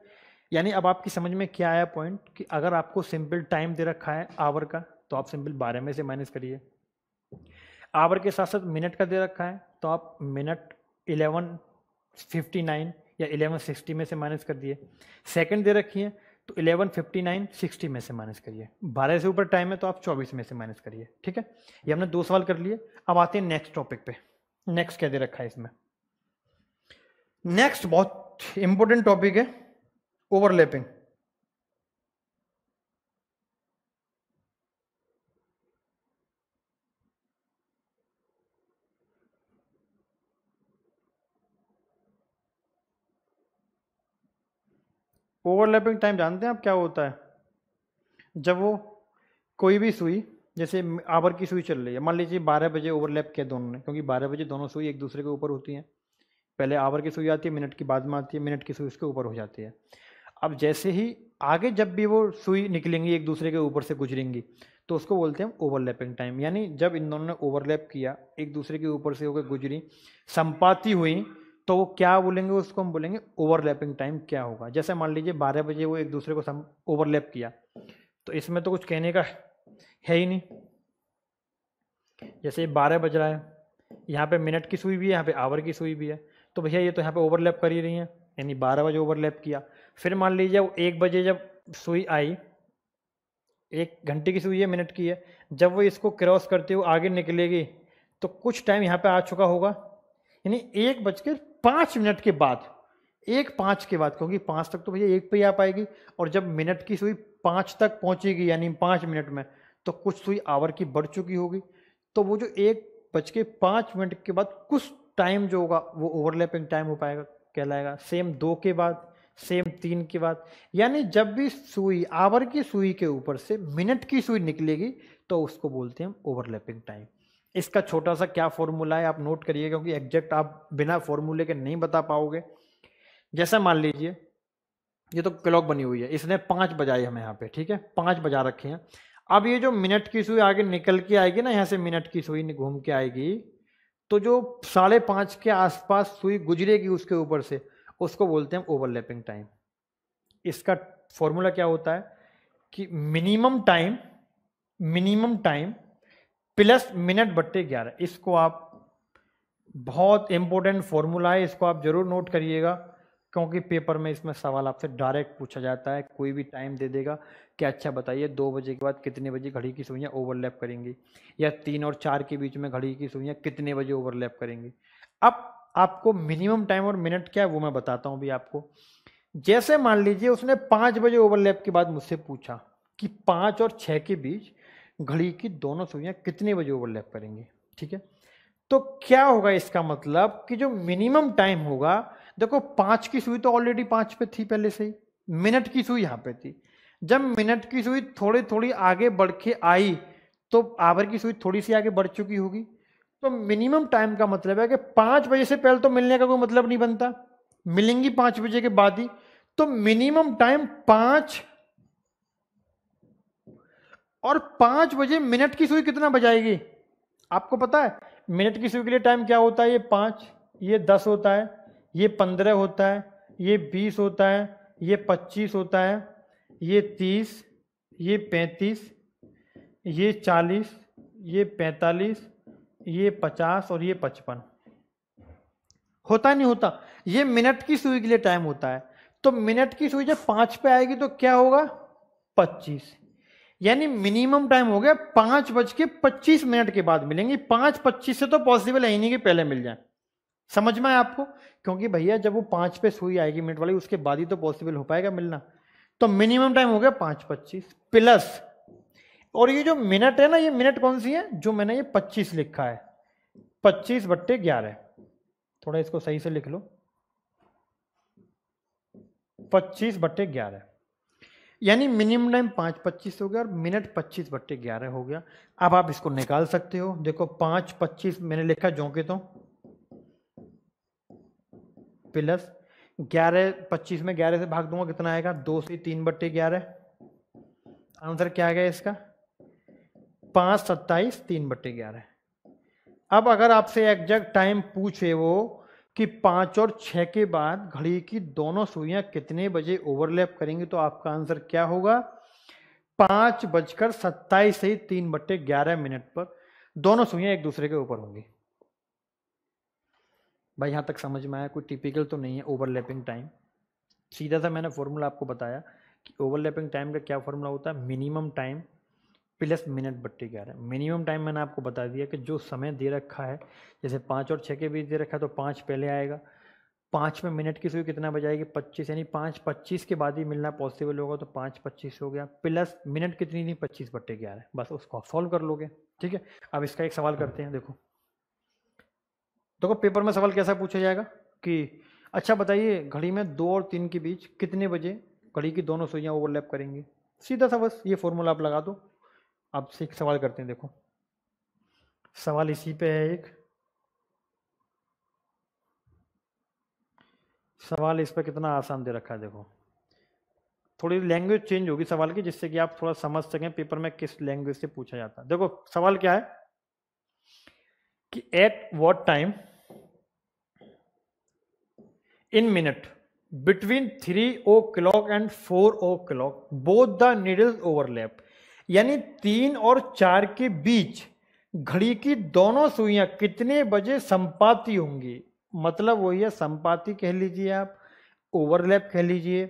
यानी अब आपकी समझ में क्या आया पॉइंट कि अगर आपको सिंपल टाइम दे रखा है आवर का तो आप सिंपल बारह में से माइनस करिए आवर के साथ साथ मिनट का दे रखा है तो आप मिनट इलेवन फिफ्टी नाइन या इलेवन सिक्सटी में से माइनस कर दिए सेकंड दे रखी है तो इलेवन फिफ्टी नाइन सिक्सटी में से माइनस करिए बारह से ऊपर टाइम है तो आप चौबीस में से माइनस करिए ठीक है ये हमने दो सवाल कर लिए अब आते हैं नेक्स्ट टॉपिक पे नेक्स्ट क्या दे रखा है इसमें नेक्स्ट बहुत इंपॉर्टेंट टॉपिक है ओवरलैपिंग ओवरलैपिंग टाइम जानते हैं आप क्या होता है जब वो कोई भी सुई जैसे आवर की सुई चल रही है मान लीजिए बारह बजे ओवरलैप किया दोनों ने क्योंकि बारह बजे दोनों सुई एक दूसरे के ऊपर होती हैं पहले आवर की सुई आती है मिनट की बाद में आती है मिनट की सुई उसके ऊपर हो जाती है अब जैसे ही आगे जब भी वो सुई निकलेंगी एक दूसरे के ऊपर से गुजरेंगी तो उसको बोलते हैं ओवरलैपिंग टाइम यानी जब इन दोनों ने ओवरलैप किया एक दूसरे के ऊपर से होकर गुजरी संपाति हुई तो वो क्या बोलेंगे उसको हम बोलेंगे ओवरलैपिंग टाइम क्या होगा जैसे मान लीजिए बारह बजे वो एक दूसरे को ओवरलैप किया तो इसमें तो कुछ कहने का है ही नहीं जैसे बारह बज रहा है यहाँ पे मिनट की सुई भी है यहाँ पे आवर की सुई भी है तो भैया ये तो यहाँ पे ओवरलैप कर ही रही हैं यानी बारह बजे ओवरलैप किया फिर मान लीजिए वो एक बजे जब सुई आई एक घंटे की सुई है मिनट की है जब वो इसको क्रॉस करते हुए आगे निकलेगी तो कुछ टाइम यहाँ पे आ चुका होगा यानी एक बज के पाँच मिनट के बाद एक पाँच के बाद क्योंकि पाँच तक तो भैया एक पे ही आ पाएगी और जब मिनट की सुई पाँच तक पहुँचेगी यानी पाँच मिनट में तो कुछ सुई आवर की बढ़ चुकी होगी तो वो जो एक बज के पाँच मिनट के बाद कुछ टाइम जो होगा वो ओवरलैपिंग टाइम हो पाएगा कहलाएगा सेम दो के बाद सेम तीन के बाद यानी जब भी सुई आवर की सुई के ऊपर से मिनट की सुई निकलेगी तो उसको बोलते हैं ओवरलैपिंग टाइम इसका छोटा सा क्या फॉर्मूला है आप नोट करिए क्योंकि एग्जैक्ट आप बिना फॉर्मूले के नहीं बता पाओगे जैसा मान लीजिए ये तो क्लॉक बनी हुई है इसने पाँच बजाई हमें यहाँ पे ठीक है पाँच बजा रखे हैं अब ये जो मिनट की सुई आगे निकल के आएगी ना यहाँ से मिनट की सुई घूम के आएगी तो जो साढ़े पाँच के आसपास सुई गुजरेगी उसके ऊपर से उसको बोलते हैं ओवरलैपिंग टाइम इसका फॉर्मूला क्या होता है कि minimum time minimum time plus minute बट्टे ग्यारह इसको आप बहुत इंपॉर्टेंट फॉर्मूला है इसको आप जरूर नोट करिएगा क्योंकि पेपर में इसमें सवाल आपसे डायरेक्ट पूछा जाता है कोई भी टाइम दे देगा कि अच्छा बताइए दो बजे के बाद कितने बजे घड़ी की सुइयाँ ओवरलैप करेंगी या तीन और चार के बीच में घड़ी की सुइयाँ कितने बजे ओवरलैप करेंगी अब आपको मिनिमम टाइम और मिनट क्या है वो मैं बताता हूँ अभी आपको जैसे मान लीजिए उसने पाँच बजे ओवरलैप के बाद मुझसे पूछा कि पाँच और छः के बीच घड़ी की दोनों सुइयाँ कितने बजे ओवरलैप करेंगी ठीक है तो क्या होगा इसका मतलब कि जो मिनिमम टाइम होगा देखो पांच की सुई तो ऑलरेडी पांच पे थी पहले से ही मिनट की सुई यहाँ पे थी जब मिनट की सुई थोड़ी थोड़ी आगे बढ़ के आई तो आवर की सुई थोड़ी सी आगे बढ़ चुकी होगी तो मिनिमम टाइम का मतलब है कि पांच बजे से पहले तो मिलने का कोई मतलब नहीं बनता मिलेंगी पांच बजे के बाद ही तो मिनिमम टाइम पांच और पांच बजे मिनट की सुई कितना बजाएगी आपको पता है मिनट की सुई के लिए टाइम क्या होता है ये पांच ये दस होता है ये पंद्रह होता है ये बीस होता है ये पच्चीस होता है ये तीस ये पैंतीस ये चालीस ये पैंतालीस ये पचास और ये पचपन होता नहीं होता ये मिनट की सुई के लिए टाइम होता है तो मिनट की सुई जब पाँच पे आएगी तो क्या होगा पच्चीस यानी मिनिमम टाइम हो गया पाँच बज के पच्चीस मिनट के बाद मिलेंगे पाँच पच्चीस से तो पॉसिबल है ही नहीं कि पहले मिल जाए समझ में आपको क्योंकि भैया जब वो पाँच पे सुई आएगी मिनट वाली उसके बाद ही तो पॉसिबल हो पाएगा मिलना तो मिनिमम टाइम हो गया पाँच पच्चीस प्लस और ये जो मिनट है ना ये मिनट कौन सी है जो मैंने ये पच्चीस लिखा है पच्चीस बट्टे ग्यारह थोड़ा इसको सही से लिख लो पच्चीस बट्टे ग्यारह यानी मिनिमम टाइम पाँच पच्चीस हो गया और मिनट पच्चीस बट्टे ग्यारह हो गया अब आप इसको निकाल सकते हो देखो पाँच पच्चीस मैंने लिखा जोंके तो प्लस ग्यारह पच्चीस में ग्यारह से भाग दूंगा कितना आएगा दो से तीन बट्टे ग्यारह आंसर क्या आएगा इसका पाँच सत्ताईस तीन बट्टे ग्यारह अब अगर आपसे एग्जैक्ट टाइम पूछे वो कि पाँच और छः के बाद घड़ी की दोनों सुइयाँ कितने बजे ओवरलैप करेंगी तो आपका आंसर क्या होगा पाँच बजकर सत्ताईस से तीन बट्टे ग्यारह मिनट पर दोनों सुइयाँ एक दूसरे के ऊपर होंगी भाई यहाँ तक समझ में आया कोई टिपिकल तो नहीं है ओवरलैपिंग टाइम सीधा सा मैंने फॉर्मूला आपको बताया कि ओवरलैपिंग टाइम का क्या फॉर्मूला होता है मिनिमम टाइम प्लस मिनट बट्टी ग्यारह है मिनिमम टाइम मैंने आपको बता दिया कि जो समय दे रखा है जैसे पाँच और छः के बीच दे रखा है तो पाँच पहले आएगा पाँच में मिनट की सुई कितना बजाएगी पच्चीस यानी पाँच पच्चीस के बाद ही मिलना पॉसिबल होगा तो पाँच पच्चीस हो गया प्लस मिनट कितनी थी पच्चीस बट्टे ग्यारह बस उसको आप सॉल्व कर लोगे ठीक है अब इसका एक सवाल करते हैं देखो देखो तो पेपर में सवाल कैसा पूछा जाएगा कि अच्छा बताइए घड़ी में दो और तीन के बीच कितने बजे घड़ी की दोनों सुइयाँ ओवरलैप करेंगी सीधा सा बस ये फॉर्मूला आप लगा दो आपसे एक सवाल करते हैं देखो सवाल इसी पे है एक सवाल इस पर कितना आसान दे रखा है देखो थोड़ी लैंग्वेज चेंज होगी सवाल की जिससे कि आप थोड़ा समझ सकें पेपर में किस लैंग्वेज से पूछा जाता है देखो सवाल क्या है कि at what time in minute between three o'clock and four o'clock both the needle overlap यानी तीन और चार के बीच घड़ी की दोनों सुइयां कितने बजे संपाती होंगी मतलब वही है संपाती कह लीजिए आप ओवरलैप कह लीजिए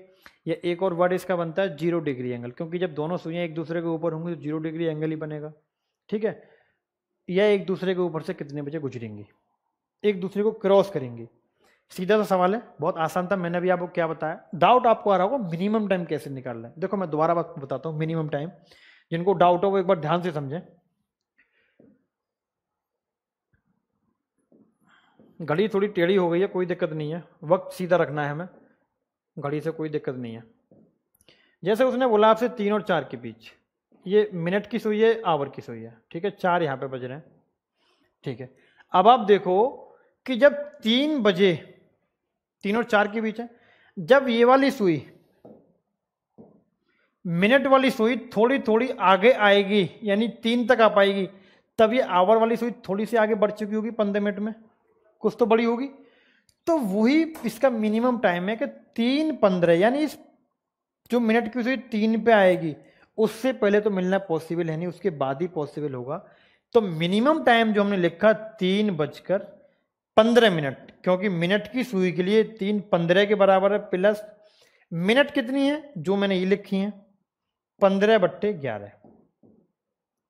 या एक और वर्ड इसका बनता है जीरो डिग्री एंगल क्योंकि जब दोनों सुइयां एक दूसरे के ऊपर होंगी तो जीरो डिग्री एंगल ही बनेगा ठीक है या एक दूसरे के ऊपर से कितने बजे गुजरेंगी एक दूसरे को क्रॉस करेंगी सीधा सा सवाल है बहुत आसान था मैंने भी आपको क्या बताया डाउट आपको आ रहा होगा मिनिमम टाइम कैसे निकाल लें देखो मैं दोबारा बात बताता हूँ मिनिमम टाइम जिनको डाउट हो वो एक बार ध्यान से समझें घड़ी थोड़ी टेढ़ी हो गई है कोई दिक्कत नहीं है वक्त सीधा रखना है हमें घड़ी से कोई दिक्कत नहीं है जैसे उसने बोला आपसे तीन और चार के बीच ये मिनट की सुई है आवर की सुई है ठीक है चार यहाँ पे बज रहे हैं ठीक है अब आप देखो कि जब तीन बजे तीन और चार के बीच है जब ये वाली सुई मिनट वाली सुई थोड़ी थोड़ी आगे आएगी यानी तीन तक आ पाएगी तब ये आवर वाली सुई थोड़ी सी आगे बढ़ चुकी होगी पंद्रह मिनट में कुछ तो बड़ी होगी तो वही इसका मिनिमम टाइम है कि तीन पंद्रह यानी इस जो मिनट की सुई तीन पे आएगी उससे पहले तो मिलना पॉसिबल है नहीं उसके बाद ही पॉसिबल होगा तो मिनिमम टाइम जो हमने लिखा तीन बजकर पंद्रह मिनट क्योंकि मिनट की सुई के लिए तीन पंद्रह के बराबर है प्लस मिनट कितनी है जो मैंने ये लिखी है पंद्रह बट्टे ग्यारह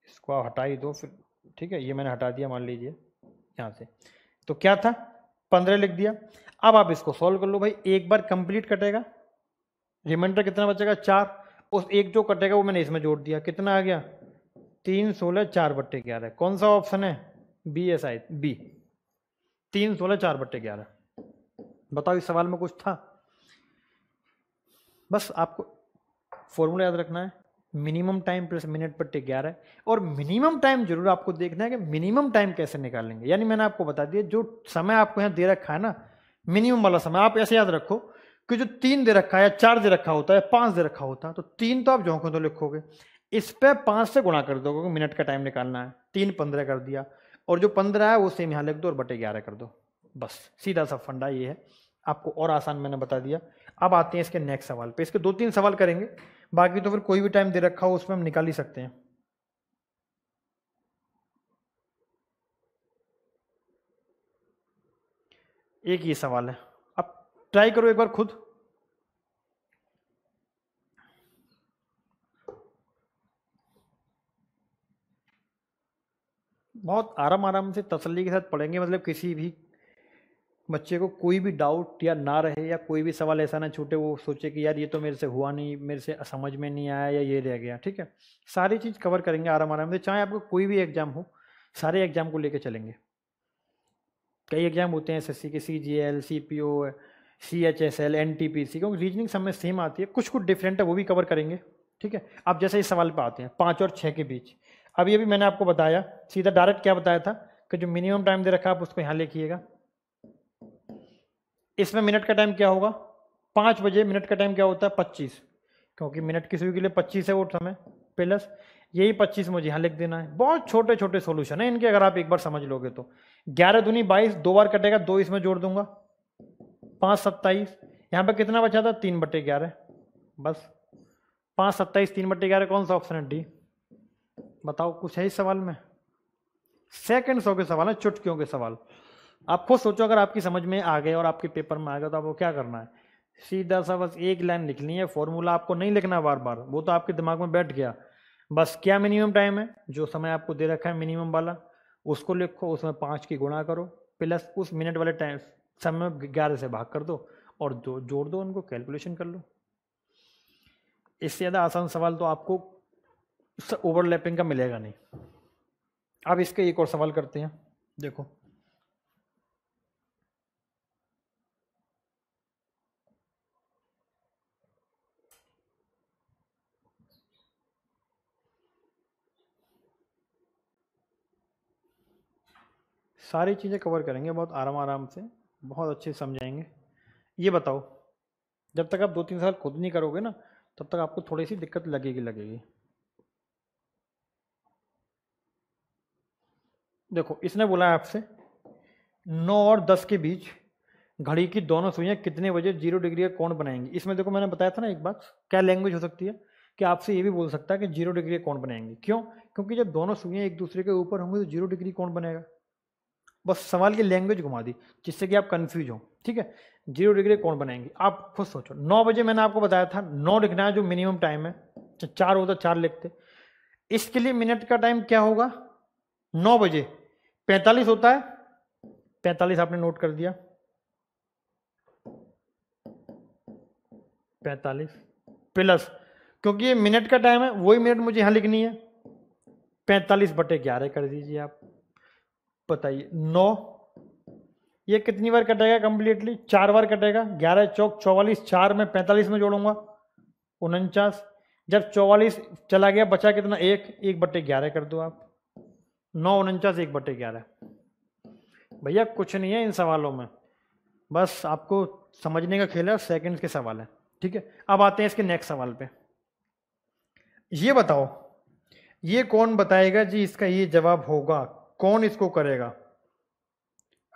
इसको आप हटा ही दो फिर ठीक है ये मैंने हटा दिया मान लीजिए यहाँ से तो क्या था पंद्रह लिख दिया अब आप इसको सॉल्व कर लो भाई एक बार कंप्लीट कटेगा रिमाइंडर कितना बचेगा चार उस एक जो कटेगा वो मैंने इसमें जोड़ दिया कितना आ गया तीन सोलह चार बट्टे ग्यारह कौन सा ऑप्शन है बी एस आई बी तीन सोलह चार बट्टे ग्यारह बताओ इस सवाल में कुछ था बस आपको फॉर्मूला याद रखना है मिनिमम टाइम प्लस मिनट बट्टे ग्यारह और मिनिमम टाइम जरूर आपको देखना है कि मिनिमम टाइम कैसे निकालेंगे यानी मैंने आपको बता दिया जो समय आपको यहाँ दे रखा है ना मिनिमम वाला समय आप ऐसे याद रखो कि जो तीन दे रखा है या चार दे रखा होता है पाँच दे रखा होता है तो तीन तो आप झोंकों तो लिखोगे इस पर पाँच से गुणा कर दोगे मिनट का टाइम निकालना है तीन पंद्रह कर दिया और जो पंद्रह है वो सेम यहाँ लिख दो और बटे ग्यारह कर दो बस सीधा सा फंडा ये है आपको और आसान मैंने बता दिया अब आते हैं इसके नेक्स्ट सवाल पे इसके दो तीन सवाल करेंगे बाकी तो फिर कोई भी टाइम दे रखा हो उसमें हम निकाल ही सकते हैं एक ये सवाल है अब ट्राई करो एक बार खुद बहुत आराम आराम से तसल्ली के साथ पढ़ेंगे मतलब किसी भी बच्चे को कोई भी डाउट या ना रहे या कोई भी सवाल ऐसा ना छूटे वो सोचे कि यार ये तो मेरे से हुआ नहीं मेरे से समझ में नहीं आया या ये रह गया ठीक है सारी चीज़ कवर करेंगे आराम आराम से चाहे आपको कोई भी एग्ज़ाम हो सारे एग्ज़ाम को लेकर चलेंगे कई एग्ज़ाम होते हैं S S K C G L C P O C H S L N T P C क्योंकि रीजनिंग सब में सेम आती है कुछ कुछ डिफरेंट है वो भी कवर करेंगे ठीक है आप जैसे इस सवाल पर आते हैं पाँच और छः के बीच अभी अभी मैंने आपको बताया सीधा डायरेक्ट क्या बताया था कि जो मिनिमम टाइम दे रखा आप उसको यहाँ लिखिएगा इसमें मिनट का टाइम क्या होगा पाँच बजे मिनट का टाइम क्या होता है पच्चीस क्योंकि मिनट की सुई के लिए पच्चीस है वो समय प्लस यही पच्चीस मुझे यहाँ लिख देना है बहुत छोटे छोटे सोल्यूशन है इनके अगर आप एक बार समझ लोगे तो ग्यारह दूनी बाईस दो बार कटेगा दो इसमें जोड़ दूंगा पाँच सत्ताईस यहाँ पर कितना बचा था तीन बटे ग्यारह बस पाँच सत्ताईस तीन बटे ग्यारह कौन सा ऑप्शन है डी बताओ कुछ है इस सवाल में सेकंड सौ के सवाल है चुटकियों के सवाल आप खुद सोचो अगर आपकी समझ में आ गए और आपके पेपर में आ गया तो आपको क्या करना है सीधा सा बस एक लाइन लिखनी है फॉर्मूला आपको नहीं लिखना बार बार वो तो आपके दिमाग में बैठ गया बस क्या मिनिमम टाइम है जो समय आपको दे रखा है मिनिमम वाला उसको लिखो उसमें पाँच की गुणा करो प्लस उस मिनट वाले टाइम समय में ग्यारह से भाग कर दो और जोड़ दो उनको कैलकुलेशन कर लो इससे ज़्यादा आसान सवाल तो आपको ओवरलैपिंग का मिलेगा नहीं अब इसके एक और सवाल करते हैं देखो सारी चीज़ें कवर करेंगे बहुत आराम आराम से बहुत अच्छे समझाएंगे ये बताओ जब तक आप दो तीन साल खुद नहीं करोगे ना तब तक आपको थोड़ी सी दिक्कत लगेगी लगेगी देखो इसने बोला है आपसे नौ और दस के बीच घड़ी की दोनों सुइयाँ कितने बजे जीरो डिग्री का कौन बनाएंगी इसमें देखो मैंने बताया था ना एक बात क्या लैंग्वेज हो सकती है कि आपसे ये भी बोल सकता है कि जीरो डिग्री का कौन बनाएंगी क्यों क्योंकि जब दोनों सुइयाँ एक दूसरे के ऊपर होंगी तो जीरो डिग्री कौन बनेगा बस सवाल की लैंग्वेज घुमा दी जिससे कि आप कन्फ्यूज हो ठीक है जीरो डिग्री कौन बनाएंगे आप खुद सोचो नौ बजे मैंने आपको बताया था नौ लिखना है जो मिनिमम टाइम है चार होता चार लिखते इसके लिए मिनट का टाइम क्या होगा नौ बजे पैतालीस होता है पैंतालीस आपने नोट कर दिया पैंतालीस प्लस क्योंकि ये मिनट का टाइम है वही मिनट मुझे यहां लिखनी है पैंतालीस बटे ग्यारह कर दीजिए आप बताइए नौ ये कितनी बार कटेगा कंप्लीटली चार बार कटेगा ग्यारह चौक चौवालीस चार में पैंतालीस में जोड़ूंगा उनचास जब चौवालीस चला गया बचा कितना एक एक बटे ग्यारह कर दो आप नौ उनचास एक बटे ग्यारह भैया कुछ नहीं है इन सवालों में बस आपको समझने का खेल है सेकेंड के सवाल है ठीक है अब आते हैं इसके नेक्स्ट सवाल पे ये बताओ ये कौन बताएगा जी इसका ये जवाब होगा कौन इसको करेगा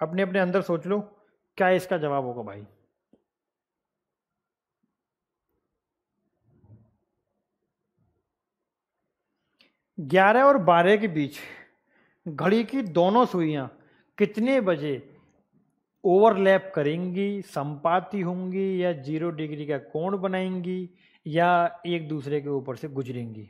अपने अपने अंदर सोच लो क्या इसका जवाब होगा भाई ग्यारह और बारह के बीच घड़ी की दोनों सुइयां कितने बजे ओवरलैप करेंगी संपाती होंगी या जीरो डिग्री का कोण बनाएंगी या एक दूसरे के ऊपर से गुजरेंगी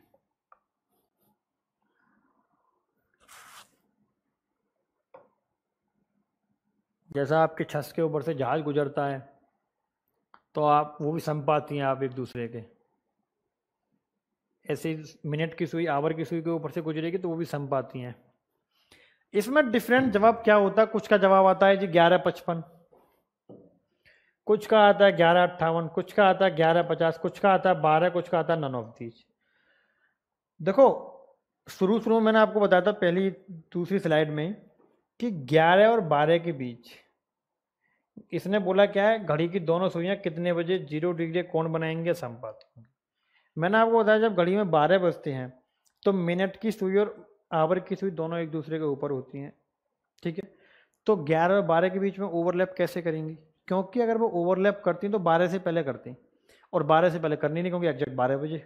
जैसा आपके छत के ऊपर से जहाज गुजरता है तो आप वो भी संपाती हैं आप एक दूसरे के ऐसे मिनट की सुई आवर की सुई के ऊपर से गुजरेगी तो वो भी संपाती हैं इसमें डिफरेंट जवाब क्या होता है कुछ का जवाब आता है जी ग्यारह पचपन कुछ का आता है ग्यारह अट्ठावन कुछ का आता है ग्यारह पचास कुछ का आता है बारह कुछ का आता है नन ऑफ दीज देखो शुरू शुरू में मैंने आपको बताया था पहली दूसरी स्लाइड में कि ग्यारह और बारह के बीच इसने बोला क्या है घड़ी की दोनों सुइयां कितने बजे जीरो डिग्री कौन बनाएंगे संपात मैंने आपको बताया जब घड़ी में बारह बजते हैं तो मिनट की सुई और आवर की सुई दोनों एक दूसरे के ऊपर होती हैं ठीक है तो 11 और 12 के बीच में ओवरलैप कैसे करेंगी क्योंकि अगर वो ओवरलैप करती हैं तो 12 से पहले करती हैं और 12 से पहले करनी नहीं क्योंकि एग्जैक्ट 12 बजे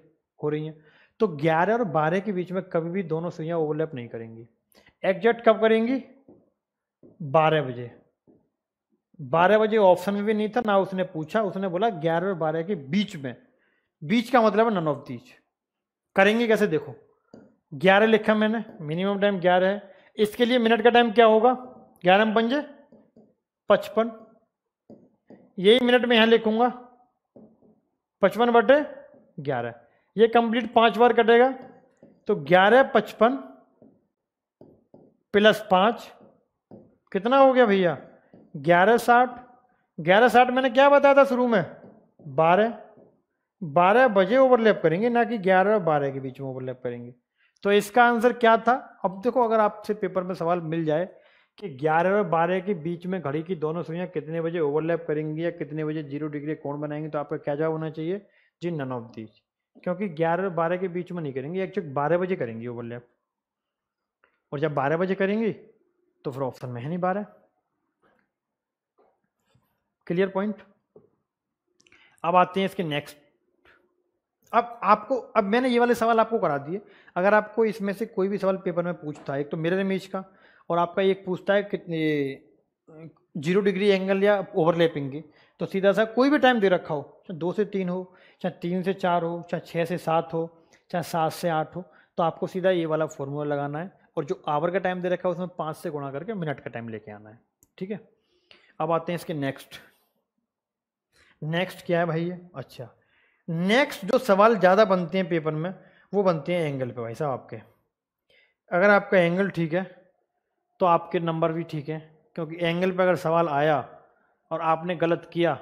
हो रही हैं तो 11 और 12 के बीच में कभी भी दोनों सुइयाँ ओवरलैप नहीं करेंगी एग्जैक्ट कब करेंगी बारह बजे बारह बजे ऑप्शन में भी नहीं था ना उसने पूछा उसने बोला ग्यारह और बारह के बीच में बीच का मतलब है नन ऑफ बीच करेंगे कैसे देखो ग्यारह लिखा मैंने मिनिमम टाइम ग्यारह है इसके लिए मिनट का टाइम क्या होगा ग्यारह पंजे पचपन यही मिनट में यहाँ लिखूंगा पचपन बटे ग्यारह ये कंप्लीट पांच बार कटेगा तो ग्यारह पचपन प्लस पाँच कितना हो गया भैया ग्यारह साठ ग्यारह साठ मैंने क्या बताया था शुरू में बारह बारह बजे ओवरलैप करेंगे ना कि ग्यारह और बारह के बीच में ओवरलैप करेंगे तो इसका आंसर क्या था अब देखो अगर आपसे पेपर में सवाल मिल जाए कि 11 और 12 के बीच में घड़ी की दोनों सुइयां कितने बजे ओवरलैप करेंगी या कितने बजे जीरो डिग्री कोण बनाएंगे तो आपका क्या जवाब होना चाहिए जी नन ऑफ दीज क्योंकि 11 और 12 के बीच में नहीं करेंगे एक्चुअली बारह बजे करेंगी ओवरलैप और जब बारह बजे करेंगी तो फिर ऑप्शन में है नहीं बारह क्लियर पॉइंट अब आते हैं इसके नेक्स्ट अब आपको अब मैंने ये वाले सवाल आपको करा दिए अगर आपको इसमें से कोई भी सवाल पेपर में पूछता है एक तो मेरे रमेश का और आपका एक पूछता है कितने जीरो डिग्री एंगल या ओवरलैपिंग की तो सीधा सा कोई भी टाइम दे रखा हो चाहे दो से तीन हो चाहे तीन से चार हो चाहे छः से सात हो चाहे सात से आठ हो तो आपको सीधा ये वाला फॉर्मूला लगाना है और जो आवर का टाइम दे रखा है उसमें पाँच से गुणा करके मिनट का टाइम लेके आना है ठीक है अब आते हैं इसके नेक्स्ट नेक्स्ट क्या है भाई अच्छा नेक्स्ट जो सवाल ज़्यादा बनते हैं पेपर में वो बनते हैं एंगल पे भाई साहब आपके अगर आपका एंगल ठीक है तो आपके नंबर भी ठीक है क्योंकि एंगल पे अगर सवाल आया और आपने गलत किया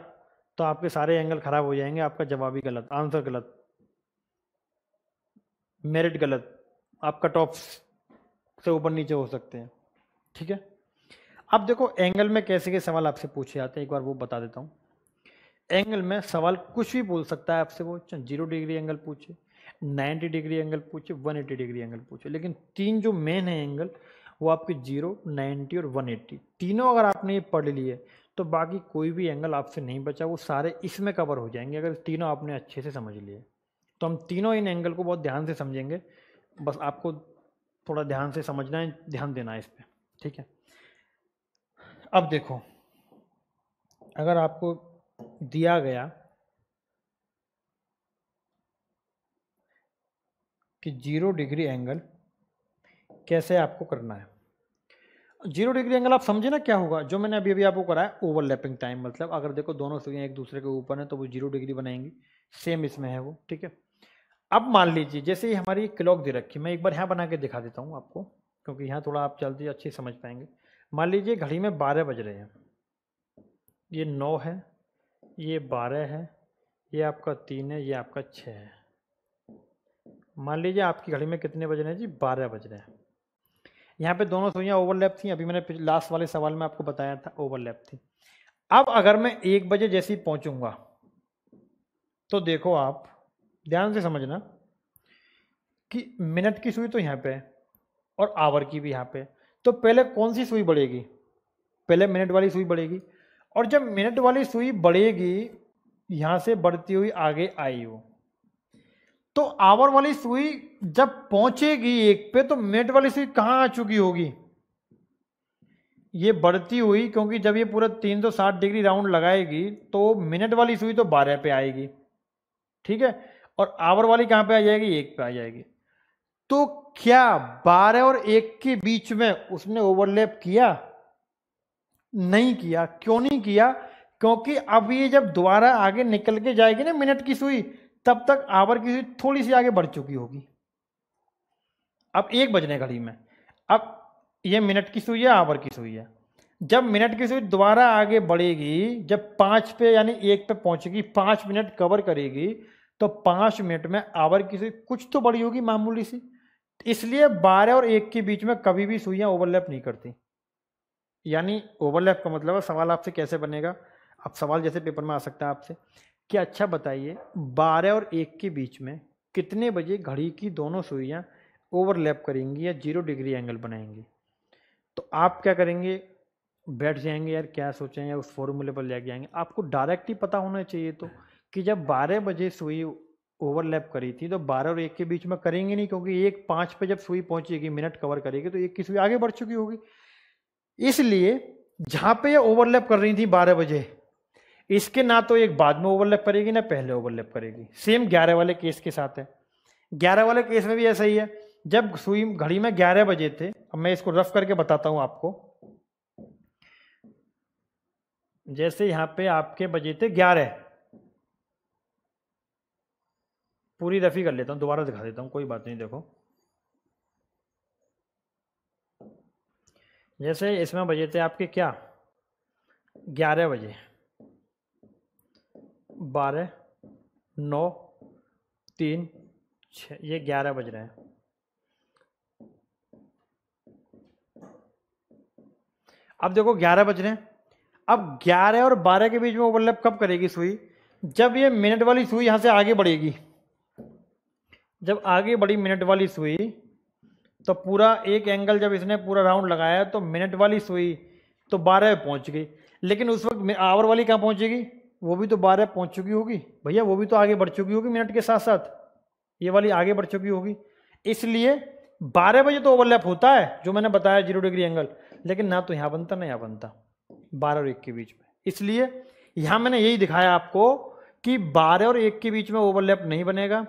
तो आपके सारे एंगल ख़राब हो जाएंगे आपका जवाब ही गलत आंसर गलत मेरिट गलत आपका टॉप से ऊपर नीचे हो सकते हैं ठीक है अब देखो एंगल में कैसे कैसे सवाल आपसे पूछे जाते हैं एक बार वो बता देता हूँ एंगल में सवाल कुछ भी बोल सकता है आपसे वो जीरो डिग्री एंगल पूछे 90 डिग्री एंगल पूछे 180 डिग्री एंगल पूछे लेकिन तीन जो मेन है एंगल वो आपके जीरो नाइन्टी और 180 तीनों अगर आपने ये पढ़ लिए तो बाकी कोई भी एंगल आपसे नहीं बचा वो सारे इसमें कवर हो जाएंगे अगर तीनों आपने अच्छे से समझ लिए तो हम तीनों इन एंगल को बहुत ध्यान से समझेंगे बस आपको थोड़ा ध्यान से समझना है ध्यान देना है इस पर ठीक है अब देखो अगर आपको दिया गया कि जीरो डिग्री एंगल कैसे आपको करना है जीरो डिग्री एंगल आप समझे ना क्या होगा जो मैंने अभी अभी आपको कराया ओवरलैपिंग टाइम मतलब अगर देखो दोनों सुइयाँ एक दूसरे के ऊपर हैं तो वो जीरो डिग्री बनाएंगी सेम इसमें है वो ठीक है अब मान लीजिए जैसे ही हमारी क्लॉक दे रखी मैं एक बार यहाँ बना के दिखा देता हूँ आपको क्योंकि यहाँ थोड़ा आप जल्दी अच्छी समझ पाएंगे मान लीजिए घड़ी में बारह बज रहे हैं ये नौ है ये बारह है ये आपका तीन है ये आपका छः है मान लीजिए आपकी घड़ी में कितने बज रहे हैं जी बारह बज रहे हैं यहाँ पे दोनों सुइयाँ ओवरलैप थी अभी मैंने लास्ट वाले सवाल में आपको बताया था ओवरलैप थी अब अगर मैं एक बजे जैसे ही पहुँचूँगा तो देखो आप ध्यान से समझना कि मिनट की सुई तो यहाँ पे है और आवर की भी यहाँ पे तो पहले कौन सी सुई बढ़ेगी पहले मिनट वाली सुई बढ़ेगी और जब मिनट वाली सुई बढ़ेगी यहाँ से बढ़ती हुई आगे आई हो तो आवर वाली सुई जब पहुंचेगी एक पे तो मिनट वाली सुई कहाँ आ चुकी होगी ये बढ़ती हुई क्योंकि जब ये पूरा 360 डिग्री राउंड लगाएगी तो मिनट वाली सुई तो 12 पे आएगी ठीक है और आवर वाली कहाँ पे आ जाएगी एक पे आ जाएगी तो क्या 12 और एक के बीच में उसने ओवरलैप किया नहीं किया क्यों नहीं किया क्योंकि अब ये जब दोबारा आगे निकल के जाएगी ना मिनट की सुई तब तक आवर की सुई थोड़ी सी आगे बढ़ चुकी होगी अब एक बजने घड़ी में अब ये मिनट की सुई है आवर की सुई है जब मिनट की सुई दोबारा आगे बढ़ेगी जब पाँच पे यानी एक पे पहुंचेगी पाँच मिनट कवर करेगी तो पाँच मिनट में आवर की सुई कुछ तो बड़ी होगी मामूली सी इसलिए बारह और एक के बीच में कभी भी सुइयाँ ओवरलैप नहीं करती यानी ओवरलैप का मतलब है सवाल आपसे कैसे बनेगा अब सवाल जैसे पेपर में आ सकता है आपसे कि अच्छा बताइए बारह और एक के बीच में कितने बजे घड़ी की दोनों सुइयाँ ओवरलैप करेंगी या जीरो डिग्री एंगल बनाएंगी तो आप क्या करेंगे बैठ जाएंगे यार क्या सोचें या उस फॉर्मूले पर ले जाएंगे आपको डायरेक्ट ही पता होना चाहिए तो कि जब बारह बजे सुई ओवरलैप करी थी तो बारह और एक के बीच में करेंगे नहीं क्योंकि एक पाँच पे जब सुई पहुंचेगी मिनट कवर करेगी तो एक की सुई आगे बढ़ चुकी होगी इसलिए जहाँ पे ये ओवरलैप कर रही थी बारह बजे इसके ना तो एक बाद में ओवरलैप करेगी ना पहले ओवरलैप करेगी सेम ग्यारह वाले केस के साथ है ग्यारह वाले केस में भी ऐसा ही है जब सुई घड़ी में ग्यारह बजे थे अब मैं इसको रफ करके बताता हूँ आपको जैसे यहाँ पे आपके बजे थे ग्यारह पूरी रफी कर लेता हूँ दोबारा दिखा देता हूँ कोई बात नहीं देखो जैसे इसमें बजे थे आपके क्या ग्यारह बजे बारह नौ तीन छ ये ग्यारह बज रहे हैं अब देखो ग्यारह बज रहे हैं अब ग्यारह और बारह के बीच में ओवरलैप कब करेगी सुई जब ये मिनट वाली सुई यहाँ से आगे बढ़ेगी जब आगे बढ़ी मिनट वाली सुई तो पूरा एक एंगल जब इसने पूरा राउंड लगाया तो मिनट वाली सुई तो बारह पहुंच गई लेकिन उस वक्त आवर वाली कहाँ पहुंचेगी वो भी तो बारह पहुंच चुकी होगी भैया वो भी तो आगे बढ़ चुकी होगी मिनट के साथ साथ ये वाली आगे बढ़ चुकी होगी इसलिए बारह बजे तो ओवरलैप होता है जो मैंने बताया जीरो डिग्री एंगल लेकिन ना तो यहाँ बनता ना यहाँ बनता बारह और एक के बीच में इसलिए यहाँ मैंने यही दिखाया आपको कि बारह और एक के बीच में ओवरलैप नहीं बनेगा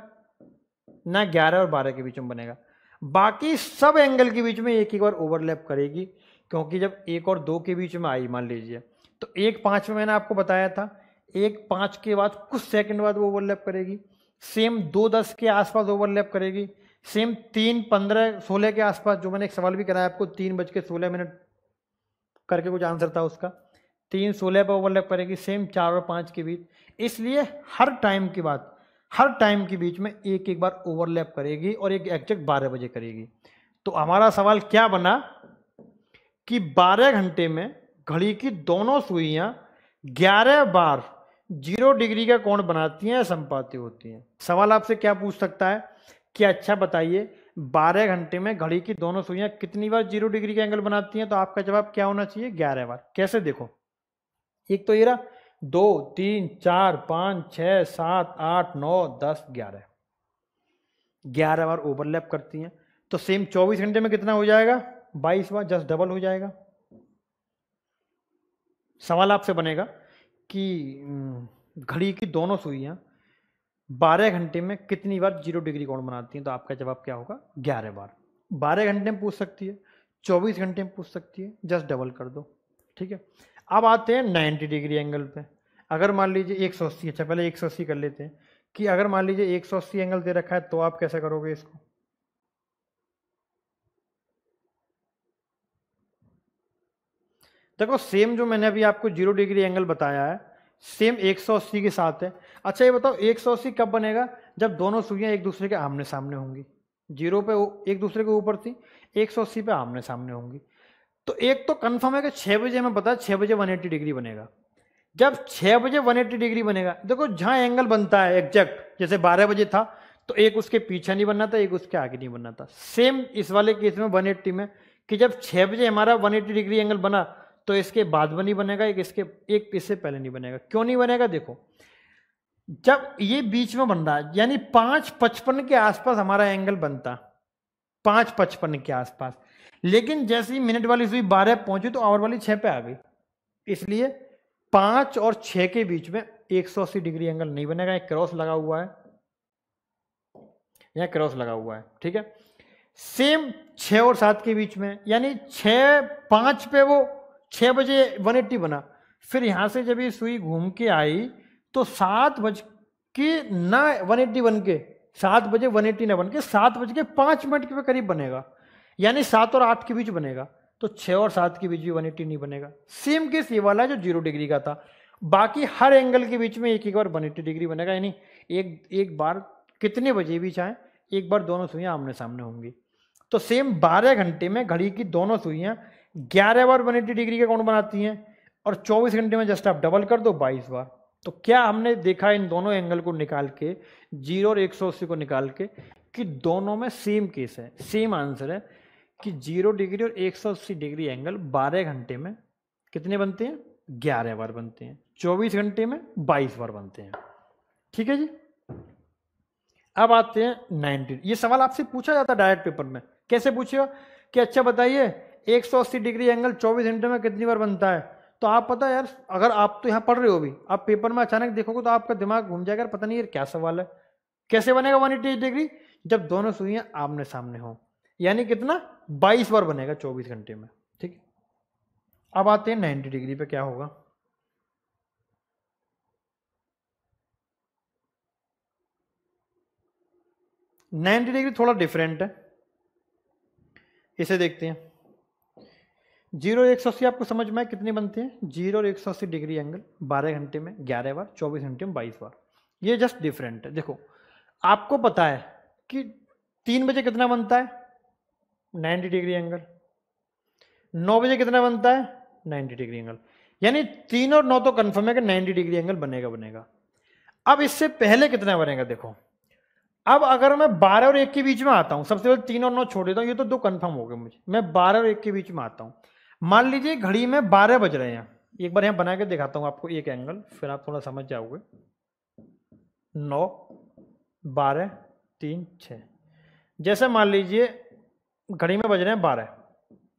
ना ग्यारह और बारह के बीच में बनेगा बाकी सब एंगल के बीच में एक एक बार ओवरलैप करेगी क्योंकि जब एक और दो के बीच में आई मान लीजिए तो एक पाँच में मैंने आपको बताया था एक पाँच के बाद कुछ सेकंड बाद वो ओवरलैप करेगी सेम दो दस के आसपास ओवरलैप करेगी सेम तीन पंद्रह सोलह के आसपास जो मैंने एक सवाल भी कराया आपको तीन बज के सोलह मिनट करके कुछ आंसर था उसका तीन सोलह पर ओवरलैप करेगी सेम चार और पाँच के बीच इसलिए हर टाइम की बात हर टाइम के बीच में एक एक बार ओवरलैप करेगी और एक एग्जैक्ट बारह बजे करेगी तो हमारा सवाल क्या बना कि बारह घंटे में घड़ी की दोनों सुइयाँ ग्यारह बार जीरो डिग्री का कोण बनाती हैं संपाती होती हैं सवाल आपसे क्या पूछ सकता है कि अच्छा बताइए बारह घंटे में घड़ी की दोनों सुइयां कितनी बार जीरो डिग्री का एंगल बनाती हैं तो आपका जवाब क्या होना चाहिए ग्यारह बार कैसे देखो एक तो ये रहा दो तीन चार पाँच छः सात आठ नौ दस ग्यारह ग्यारह बार ओवरलैप करती हैं तो सेम चौबीस घंटे में कितना हो जाएगा बाईस बार जस्ट डबल हो जाएगा सवाल आपसे बनेगा कि हम्म, घड़ी की दोनों सुइयाँ बारह घंटे में कितनी बार जीरो डिग्री कोण बनाती हैं तो आपका जवाब क्या होगा ग्यारह बार बारह घंटे में पूछ सकती है चौबीस घंटे में पूछ सकती है जस्ट डबल कर दो ठीक है अब आते हैं नाइन्टी डिग्री एंगल पे अगर मान लीजिए एक सौ अस्सी अच्छा पहले एक सौ अस्सी कर लेते हैं कि अगर मान लीजिए एक सौ अस्सी एंगल दे रखा है तो आप कैसे करोगे इसको देखो सेम जो मैंने अभी आपको जीरो डिग्री एंगल बताया है सेम एक सौ अस्सी के साथ है अच्छा ये बताओ एक सौ अस्सी कब बनेगा जब दोनों सुइयाँ एक दूसरे के आमने सामने होंगी जीरो पे एक दूसरे के ऊपर थी एक सौ अस्सी पे आमने सामने होंगी तो एक तो कंफर्म है कि छः बजे हमें पता है छः बजे एट्टी डिग्री बनेगा जब छः बजे वन एट्टी डिग्री बनेगा देखो जहाँ एंगल बनता है एग्जैक्ट जैसे बारह बजे था तो एक उसके पीछे नहीं बनना था एक उसके आगे नहीं बनना था सेम इस वाले केस में वन एट्टी में कि जब छः बजे हमारा वन एट्टी डिग्री एंगल बना तो इसके बाद में नहीं बनेगा एक इसके एक इससे पहले नहीं बनेगा क्यों नहीं बनेगा देखो जब ये बीच में बन रहा है यानी पाँच पचपन के आसपास हमारा एंगल बनता पांच पचपन के आसपास लेकिन जैसे ही मिनट वाली सुई बारह पहुंची तो आवर वाली छह पे आ गई इसलिए पांच और छः के बीच में एक सौ अस्सी डिग्री एंगल नहीं बनेगा एक क्रॉस लगा हुआ है यहां क्रॉस लगा हुआ है ठीक है सेम छ और सात के बीच में यानी छ पांच पे वो छ बजे वन एट्टी बना फिर यहां से जब ये सुई घूम के आई तो सात बज के ना वन एट्टी बन के सात बजे वन एट्टी नाइन बन के सात बज के पाँच मिनट के करीब बनेगा यानी सात और आठ के बीच बनेगा तो छः और सात के बीच भी वन एट्टी नहीं बनेगा सेम केस ये वाला है जो जीरो डिग्री का था बाकी हर एंगल के बीच में एक एक बार वन एट्टी डिग्री बनेगा यानी एक एक बार कितने बजे भी चाहें एक बार दोनों सुइयाँ आमने सामने होंगी तो सेम बारह घंटे में घड़ी की दोनों सुइयाँ ग्यारह बार वन एट्टी डिग्री का कौन बनाती हैं और चौबीस घंटे में जस्ट आप डबल कर दो बाईस बार तो क्या हमने देखा इन दोनों एंगल को निकाल के जीरो और एक सौ अस्सी को निकाल के कि दोनों में सेम केस है सेम आंसर है कि जीरो डिग्री और एक सौ अस्सी डिग्री एंगल बारह घंटे में कितने बनते हैं ग्यारह बार बनते हैं चौबीस घंटे में बाईस बार बनते हैं ठीक है जी अब आते हैं नाइनटीन ये सवाल आपसे पूछा जाता है डायरेक्ट पेपर में कैसे पूछेगा कि अच्छा बताइए 180 डिग्री एंगल 24 घंटे में कितनी बार बनता है तो आप पता यार अगर आप तो यहाँ पढ़ रहे हो भी आप पेपर में अचानक देखोगे तो आपका दिमाग घूम जाएगा पता नहीं यार क्या सवाल है कैसे बनेगा वन एटी डिग्री जब दोनों सुइयाँ आमने सामने हों यानी कितना बाईस बार बनेगा चौबीस घंटे में ठीक अब आते हैं नाइन्टी डिग्री पे क्या होगा नाइन्टी डिग्री थोड़ा डिफरेंट है इसे देखते हैं जीरो एक सौ अस्सी आपको समझ में कितनी बनती है जीरो और एक सौ अस्सी डिग्री एंगल बारह घंटे में ग्यारह बार चौबीस घंटे में बाईस बार ये जस्ट डिफरेंट है देखो आपको पता है कि तीन बजे कितना बनता है नाइन्टी डिग्री एंगल नौ बजे कितना बनता है नाइन्टी डिग्री एंगल यानी तीन और नौ तो कन्फर्म है कि नाइन्टी डिग्री एंगल बनेगा बनेगा अब इससे पहले कितना बनेगा देखो अब अगर मैं बारह और एक के बीच में आता हूँ सबसे पहले तीन और नौ छोड़ देता हूँ ये तो दो कन्फर्म हो गए मुझे मैं बारह और एक के बीच में आता हूँ मान लीजिए घड़ी में बारह बज रहे हैं एक बार यहाँ बना के दिखाता हूँ आपको एक एंगल फिर आप थोड़ा समझ जाओगे नौ बारह तीन छः जैसे मान लीजिए घड़ी में बज रहे हैं बारह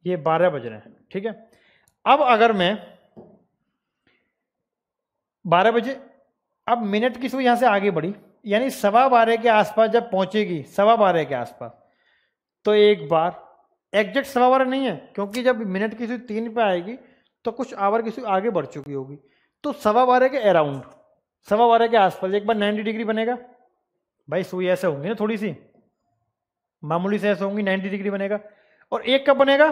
ये बारह बज रहे हैं ठीक है अब अगर मैं बारह बजे अब मिनट की सुबह यहाँ से आगे बढ़ी यानी सवा बारह के आसपास जब पहुँचेगी सवा बारह के आसपास तो एक बार एग्जैक्ट सवावर नहीं है क्योंकि जब मिनट की सुई तीन पे आएगी तो कुछ आवर की सुई आगे बढ़ चुकी होगी तो सवा बारह के अराउंड सवा बारह के आसपास एक बार नाइन्टी डिग्री बनेगा भाई सुई ऐसे होंगी ना थोड़ी सी मामूली से ऐसे होंगी नाइन्टी डिग्री बनेगा और एक कब बनेगा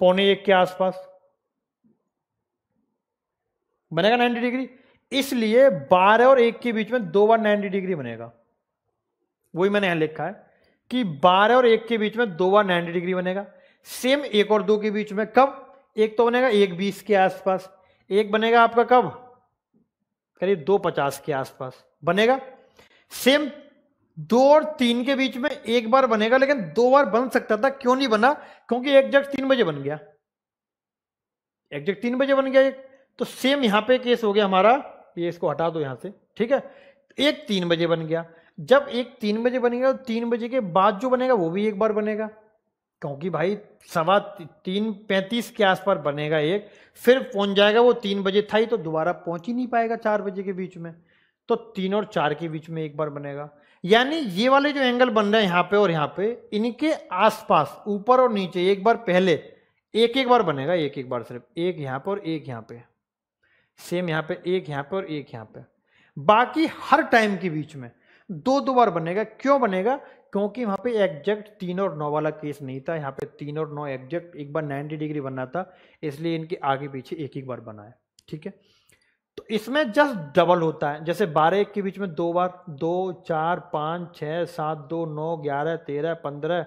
पौने एक के आसपास बनेगा नाइन्टी डिग्री इसलिए बारह और एक के बीच में दो बार नाइन्टी डिग्री बनेगा वही मैंने यहां लिखा है कि 12 और एक के बीच में दो बार 90 डिग्री बनेगा सेम एक और दो के बीच में कब एक तो बनेगा एक बीस के आसपास एक बनेगा आपका कब करीब दो पचास के आसपास बनेगा सेम दो और तीन के बीच में एक बार बनेगा लेकिन दो बार बन सकता था क्यों नहीं बना क्योंकि एग्जैक्ट तीन बजे बन गया एग्जैक्ट तीन बजे बन गया एक तो सेम यहां पे केस हो गया हमारा ये इसको हटा दो यहां से ठीक है एक तीन बजे बन गया जब एक तीन बजे बनेगा तो तीन बजे के बाद जो बनेगा वो भी एक बार बनेगा क्योंकि भाई सवा तीन पैंतीस के आस पास बनेगा एक फिर पहुंच जाएगा वो तीन बजे था ही तो दोबारा पहुंच ही नहीं पाएगा चार बजे के बीच में तो तीन और चार के बीच में एक बार बनेगा यानी ये वाले जो एंगल बन रहे हैं यहाँ पे और यहाँ पे इनके आसपास ऊपर और नीचे एक बार पहले एक एक बार बनेगा एक एक बार सिर्फ एक यहाँ पर और एक यहाँ पे सेम यहाँ पे एक यहाँ पे और एक यहाँ पे बाकी हर टाइम के बीच में दो दो बार बनेगा क्यों बनेगा क्योंकि वहाँ पे एग्जैक्ट तीन और नौ वाला केस नहीं था यहाँ पे तीन और नौ एग्जैक्ट एक बार नाइनटी डिग्री बनना था इसलिए इनके आगे पीछे एक एक बार बना है ठीक है तो इसमें जस्ट डबल होता है जैसे बारह एक के बीच में दो बार दो चार पाँच छः सात दो नौ ग्यारह तेरह पंद्रह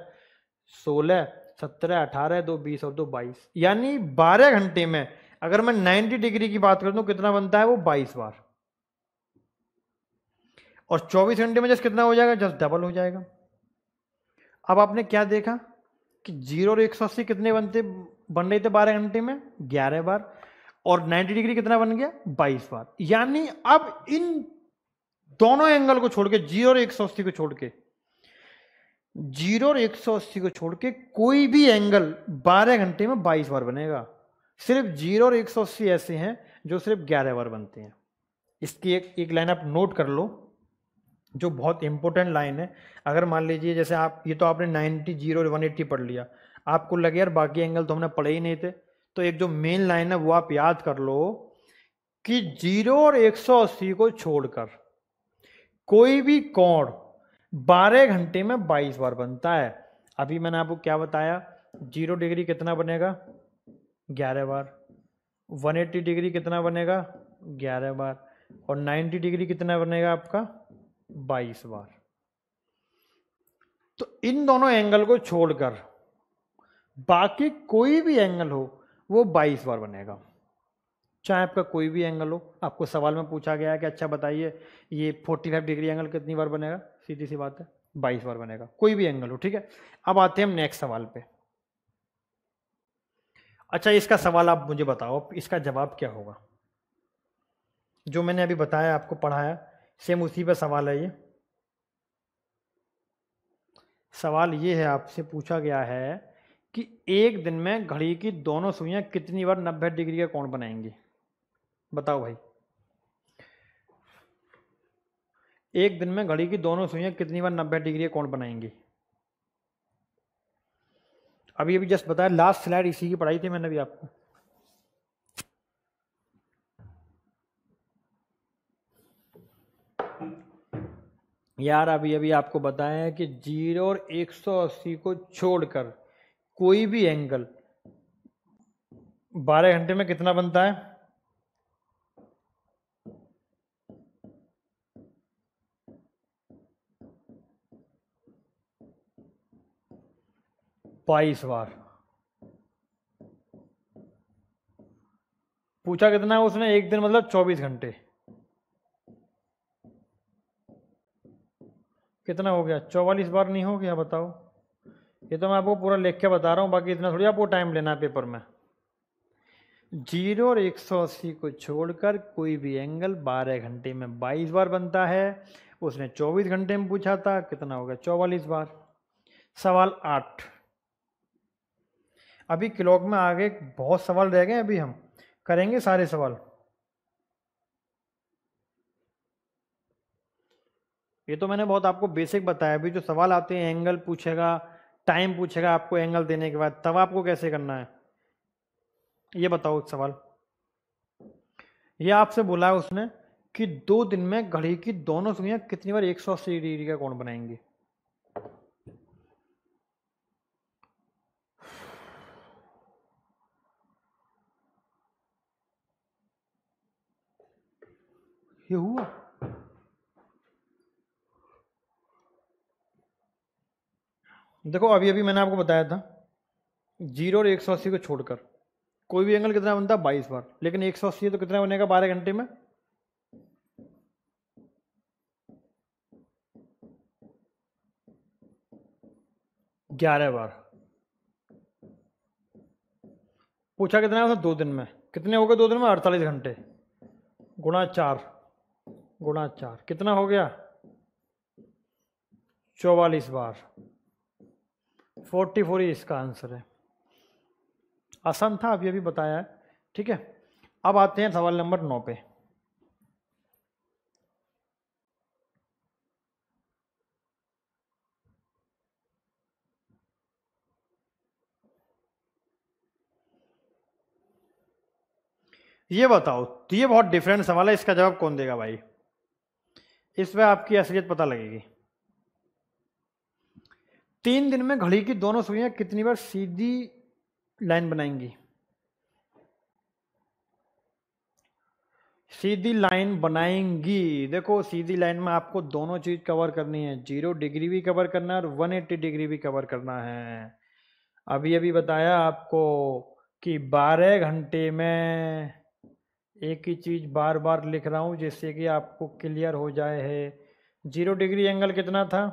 सोलह सत्रह अठारह दो बीस और दो बाईस यानी बारह घंटे में अगर मैं नाइन्टी डिग्री की बात कर दूँ कितना बनता है वो बाईस बार और 24 घंटे में जस्ट कितना हो जाएगा जस्ट डबल हो जाएगा अब आपने क्या देखा कि जीरो और एक सौ अस्सी कितने बनते बन रहे थे बारह घंटे में ग्यारह बार और 90 डिग्री कितना बन गया 22 बार यानी अब इन दोनों एंगल को छोड़ के जीरो और एक सौ अस्सी को छोड़ के जीरो और एक सौ अस्सी को छोड़ के कोई भी एंगल बारह घंटे में बाईस बार बनेगा सिर्फ जीरो और एक सौ अस्सी ऐसे हैं जो सिर्फ ग्यारह बार बनते हैं इसकी एक एक लाइन आप नोट कर लो जो बहुत इंपॉर्टेंट लाइन है अगर मान लीजिए जैसे आप ये तो आपने नाइन्टी जीरो वन एट्टी पढ़ लिया आपको लगे यार बाकी एंगल तो हमने पढ़े ही नहीं थे तो एक जो मेन लाइन है वो आप याद कर लो कि जीरो और एक सौ अस्सी को छोड़कर कोई भी कोण बारह घंटे में बाईस बार बनता है अभी मैंने आपको क्या बताया जीरो डिग्री कितना बनेगा ग्यारह बार वन एट्टी डिग्री कितना बनेगा ग्यारह बार और नाइन्टी डिग्री कितना बनेगा आपका बाईस बार तो इन दोनों एंगल को छोड़कर बाकी कोई भी एंगल हो वो बाईस बार बनेगा चाहे आपका कोई भी एंगल हो आपको सवाल में पूछा गया है कि अच्छा बताइए ये फोर्टी फाइव डिग्री एंगल कितनी बार बनेगा सीधी सी बात है बाईस बार बनेगा कोई भी एंगल हो ठीक है अब आते हैं हम नेक्स्ट सवाल पे अच्छा इसका सवाल आप मुझे बताओ इसका जवाब क्या होगा जो मैंने अभी बताया आपको पढ़ाया सेम उसी पर सवाल है ये सवाल ये है आपसे पूछा गया है कि एक दिन में घड़ी की दोनों सुइयां कितनी बार 90 डिग्री का कोण बनाएंगी बताओ भाई एक दिन में घड़ी की दोनों सुइयां कितनी बार 90 डिग्री का कोण बनाएंगी अभी अभी जस्ट बताया लास्ट स्लाइड इसी की पढ़ाई थी मैंने अभी आपको यार अभी अभी आपको बताया है कि जीरो और 180 को छोड़कर कोई भी एंगल 12 घंटे में कितना बनता है बाईस बार पूछा कितना है उसने एक दिन मतलब चौबीस घंटे कितना हो गया चौवालीस बार नहीं हो गया बताओ ये तो मैं आपको पूरा लेख के बता रहा हूँ बाकी इतना थोड़ी आपको टाइम लेना है पेपर में जीरो और एक सौ अस्सी को छोड़कर कोई भी एंगल बारह घंटे में बाईस बार बनता है उसने चौबीस घंटे में पूछा था कितना हो गया चौवालीस बार सवाल आठ अभी क्लॉक में आगे बहुत सवाल रह गए अभी हम करेंगे सारे सवाल ये तो मैंने बहुत आपको बेसिक बताया अभी जो सवाल आते हैं एंगल पूछेगा टाइम पूछेगा आपको एंगल देने के बाद तब आपको कैसे करना है ये बताओ एक सवाल ये आपसे बोला है उसने कि दो दिन में घड़ी की दोनों सुइयां कितनी बार 180 डिग्री का कोण बनाएंगी ये हुआ देखो अभी अभी मैंने आपको बताया था जीरो और एक सौ अस्सी को छोड़कर कोई भी एंगल कितना बनता है बाईस बार लेकिन एक सौ अस्सी तो कितना बनेगा बारह घंटे में ग्यारह बार पूछा कितना है दो दिन में कितने हो गए दो दिन में अड़तालीस घंटे गुणा चार गुणा चार कितना हो गया चौवालीस बार फोर्टी फोर ही इसका आंसर है आसान था अभी अभी भी बताया है ठीक है अब आते हैं सवाल नंबर नौ पे ये बताओ ये बहुत डिफरेंट सवाल है इसका जवाब कौन देगा भाई इसमें आपकी असलियत पता लगेगी तीन दिन में घड़ी की दोनों सुइयां कितनी बार सीधी लाइन बनाएंगी सीधी लाइन बनाएंगी देखो सीधी लाइन में आपको दोनों चीज कवर करनी है जीरो डिग्री भी कवर करना है और वन एट्टी डिग्री भी कवर करना है अभी अभी बताया आपको कि बारह घंटे में एक ही चीज बार बार लिख रहा हूं जिससे कि आपको क्लियर हो जाए है जीरो डिग्री एंगल कितना था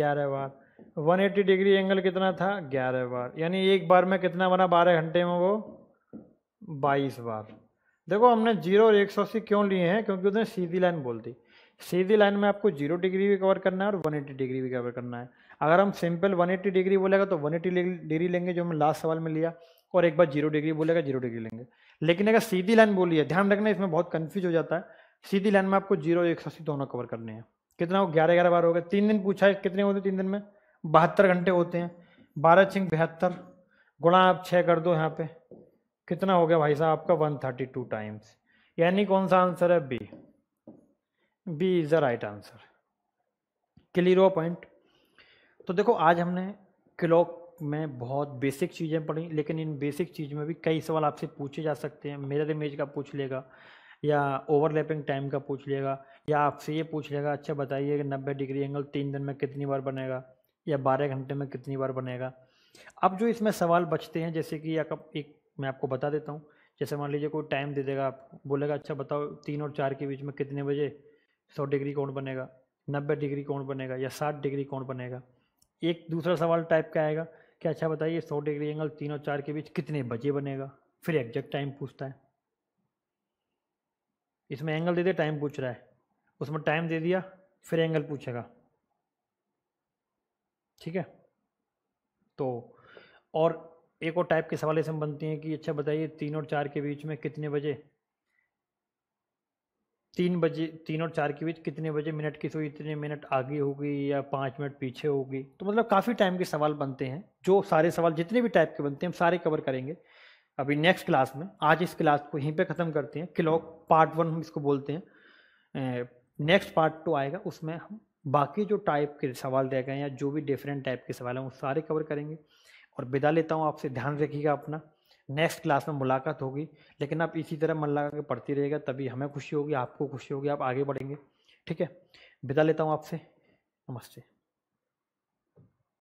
ग्यारह बार 180 डिग्री एंगल कितना था 11 बार यानी एक बार में कितना बना 12 घंटे में वो 22 बार देखो हमने जीरो और एक सौ अस्सी क्यों लिए हैं क्योंकि उसने सीधी लाइन बोल दी सीधी लाइन में आपको जीरो डिग्री भी कवर करना है और 180 डिग्री भी कवर करना है अगर हम सिंपल 180 डिग्री बोलेगा तो 180 डिग्री लेंगे जो हमने लास्ट सवाल में लिया और एक बार जीरो डिग्री बोलेगा जीरो डिग्री लेंगे लेकिन अगर सीधी लाइन बोली है ध्यान रखना इसमें बहुत कन्फ्यूज हो जाता है सीधी लाइन में आपको जीरो एक सौ अस्सी दोनों कवर करने हैं कितना हो ग्यारह ग्यारह बार हो गए तीन दिन पूछा है कितने होते तीन दिन में बहत्तर घंटे होते हैं बारह छिंग बहत्तर गुणा आप छः कर दो यहाँ पे कितना हो गया भाई साहब आपका वन थर्टी टू टाइम्स यानी कौन सा आंसर है B B is the right answer clear हो पॉइंट तो देखो आज हमने क्लॉक में बहुत बेसिक चीज़ें पढ़ी लेकिन इन बेसिक चीज़ में भी कई सवाल आपसे पूछे जा सकते हैं मेरर इमेज का पूछ लेगा या ओवरलैपिंग टाइम का पूछ लेगा या आपसे ये पूछ लेगा अच्छा बताइए कि नब्बे डिग्री एंगल तीन दिन में कितनी बार बनेगा या बारह घंटे में कितनी बार बनेगा अब जो इसमें सवाल बचते हैं जैसे कि एक मैं आपको बता देता हूँ जैसे मान लीजिए कोई टाइम दे देगा आप बोलेगा अच्छा बताओ तीन और चार के बीच में कितने बजे सौ डिग्री कौन बनेगा नब्बे डिग्री कौन बनेगा या साठ डिग्री कौन बनेगा एक दूसरा सवाल टाइप का आएगा कि अच्छा बताइए सौ डिग्री एंगल तीन और चार के बीच कितने बजे बनेगा फिर एग्जैक्ट टाइम पूछता है इसमें एंगल दे दिया टाइम पूछ रहा है उसमें टाइम दे दिया फिर एंगल पूछेगा ठीक है तो और एक और टाइप के सवाल ऐसे बनते हैं कि अच्छा बताइए तीन और चार के बीच में कितने बजे तीन बजे तीन और चार के बीच कितने बजे मिनट की सुई तो इतने मिनट आगे होगी या पाँच मिनट पीछे होगी तो मतलब काफ़ी टाइम के सवाल बनते हैं जो सारे सवाल जितने भी टाइप के बनते हैं हम सारे कवर करेंगे अभी नेक्स्ट क्लास में आज इस क्लास को यहीं पे ख़त्म करते हैं क्लॉक पार्ट वन हम इसको बोलते हैं नेक्स्ट पार्ट टू आएगा उसमें हम बाकी जो टाइप के सवाल रह गए या जो भी डिफरेंट टाइप के सवाल हैं वो सारे कवर करेंगे और विदा लेता हूँ आपसे ध्यान रखिएगा अपना नेक्स्ट क्लास में मुलाकात होगी लेकिन आप इसी तरह मन लगा के पढ़ती रहेगा तभी हमें खुशी होगी आपको खुशी होगी आप आगे बढ़ेंगे ठीक है विदा लेता हूँ आपसे नमस्ते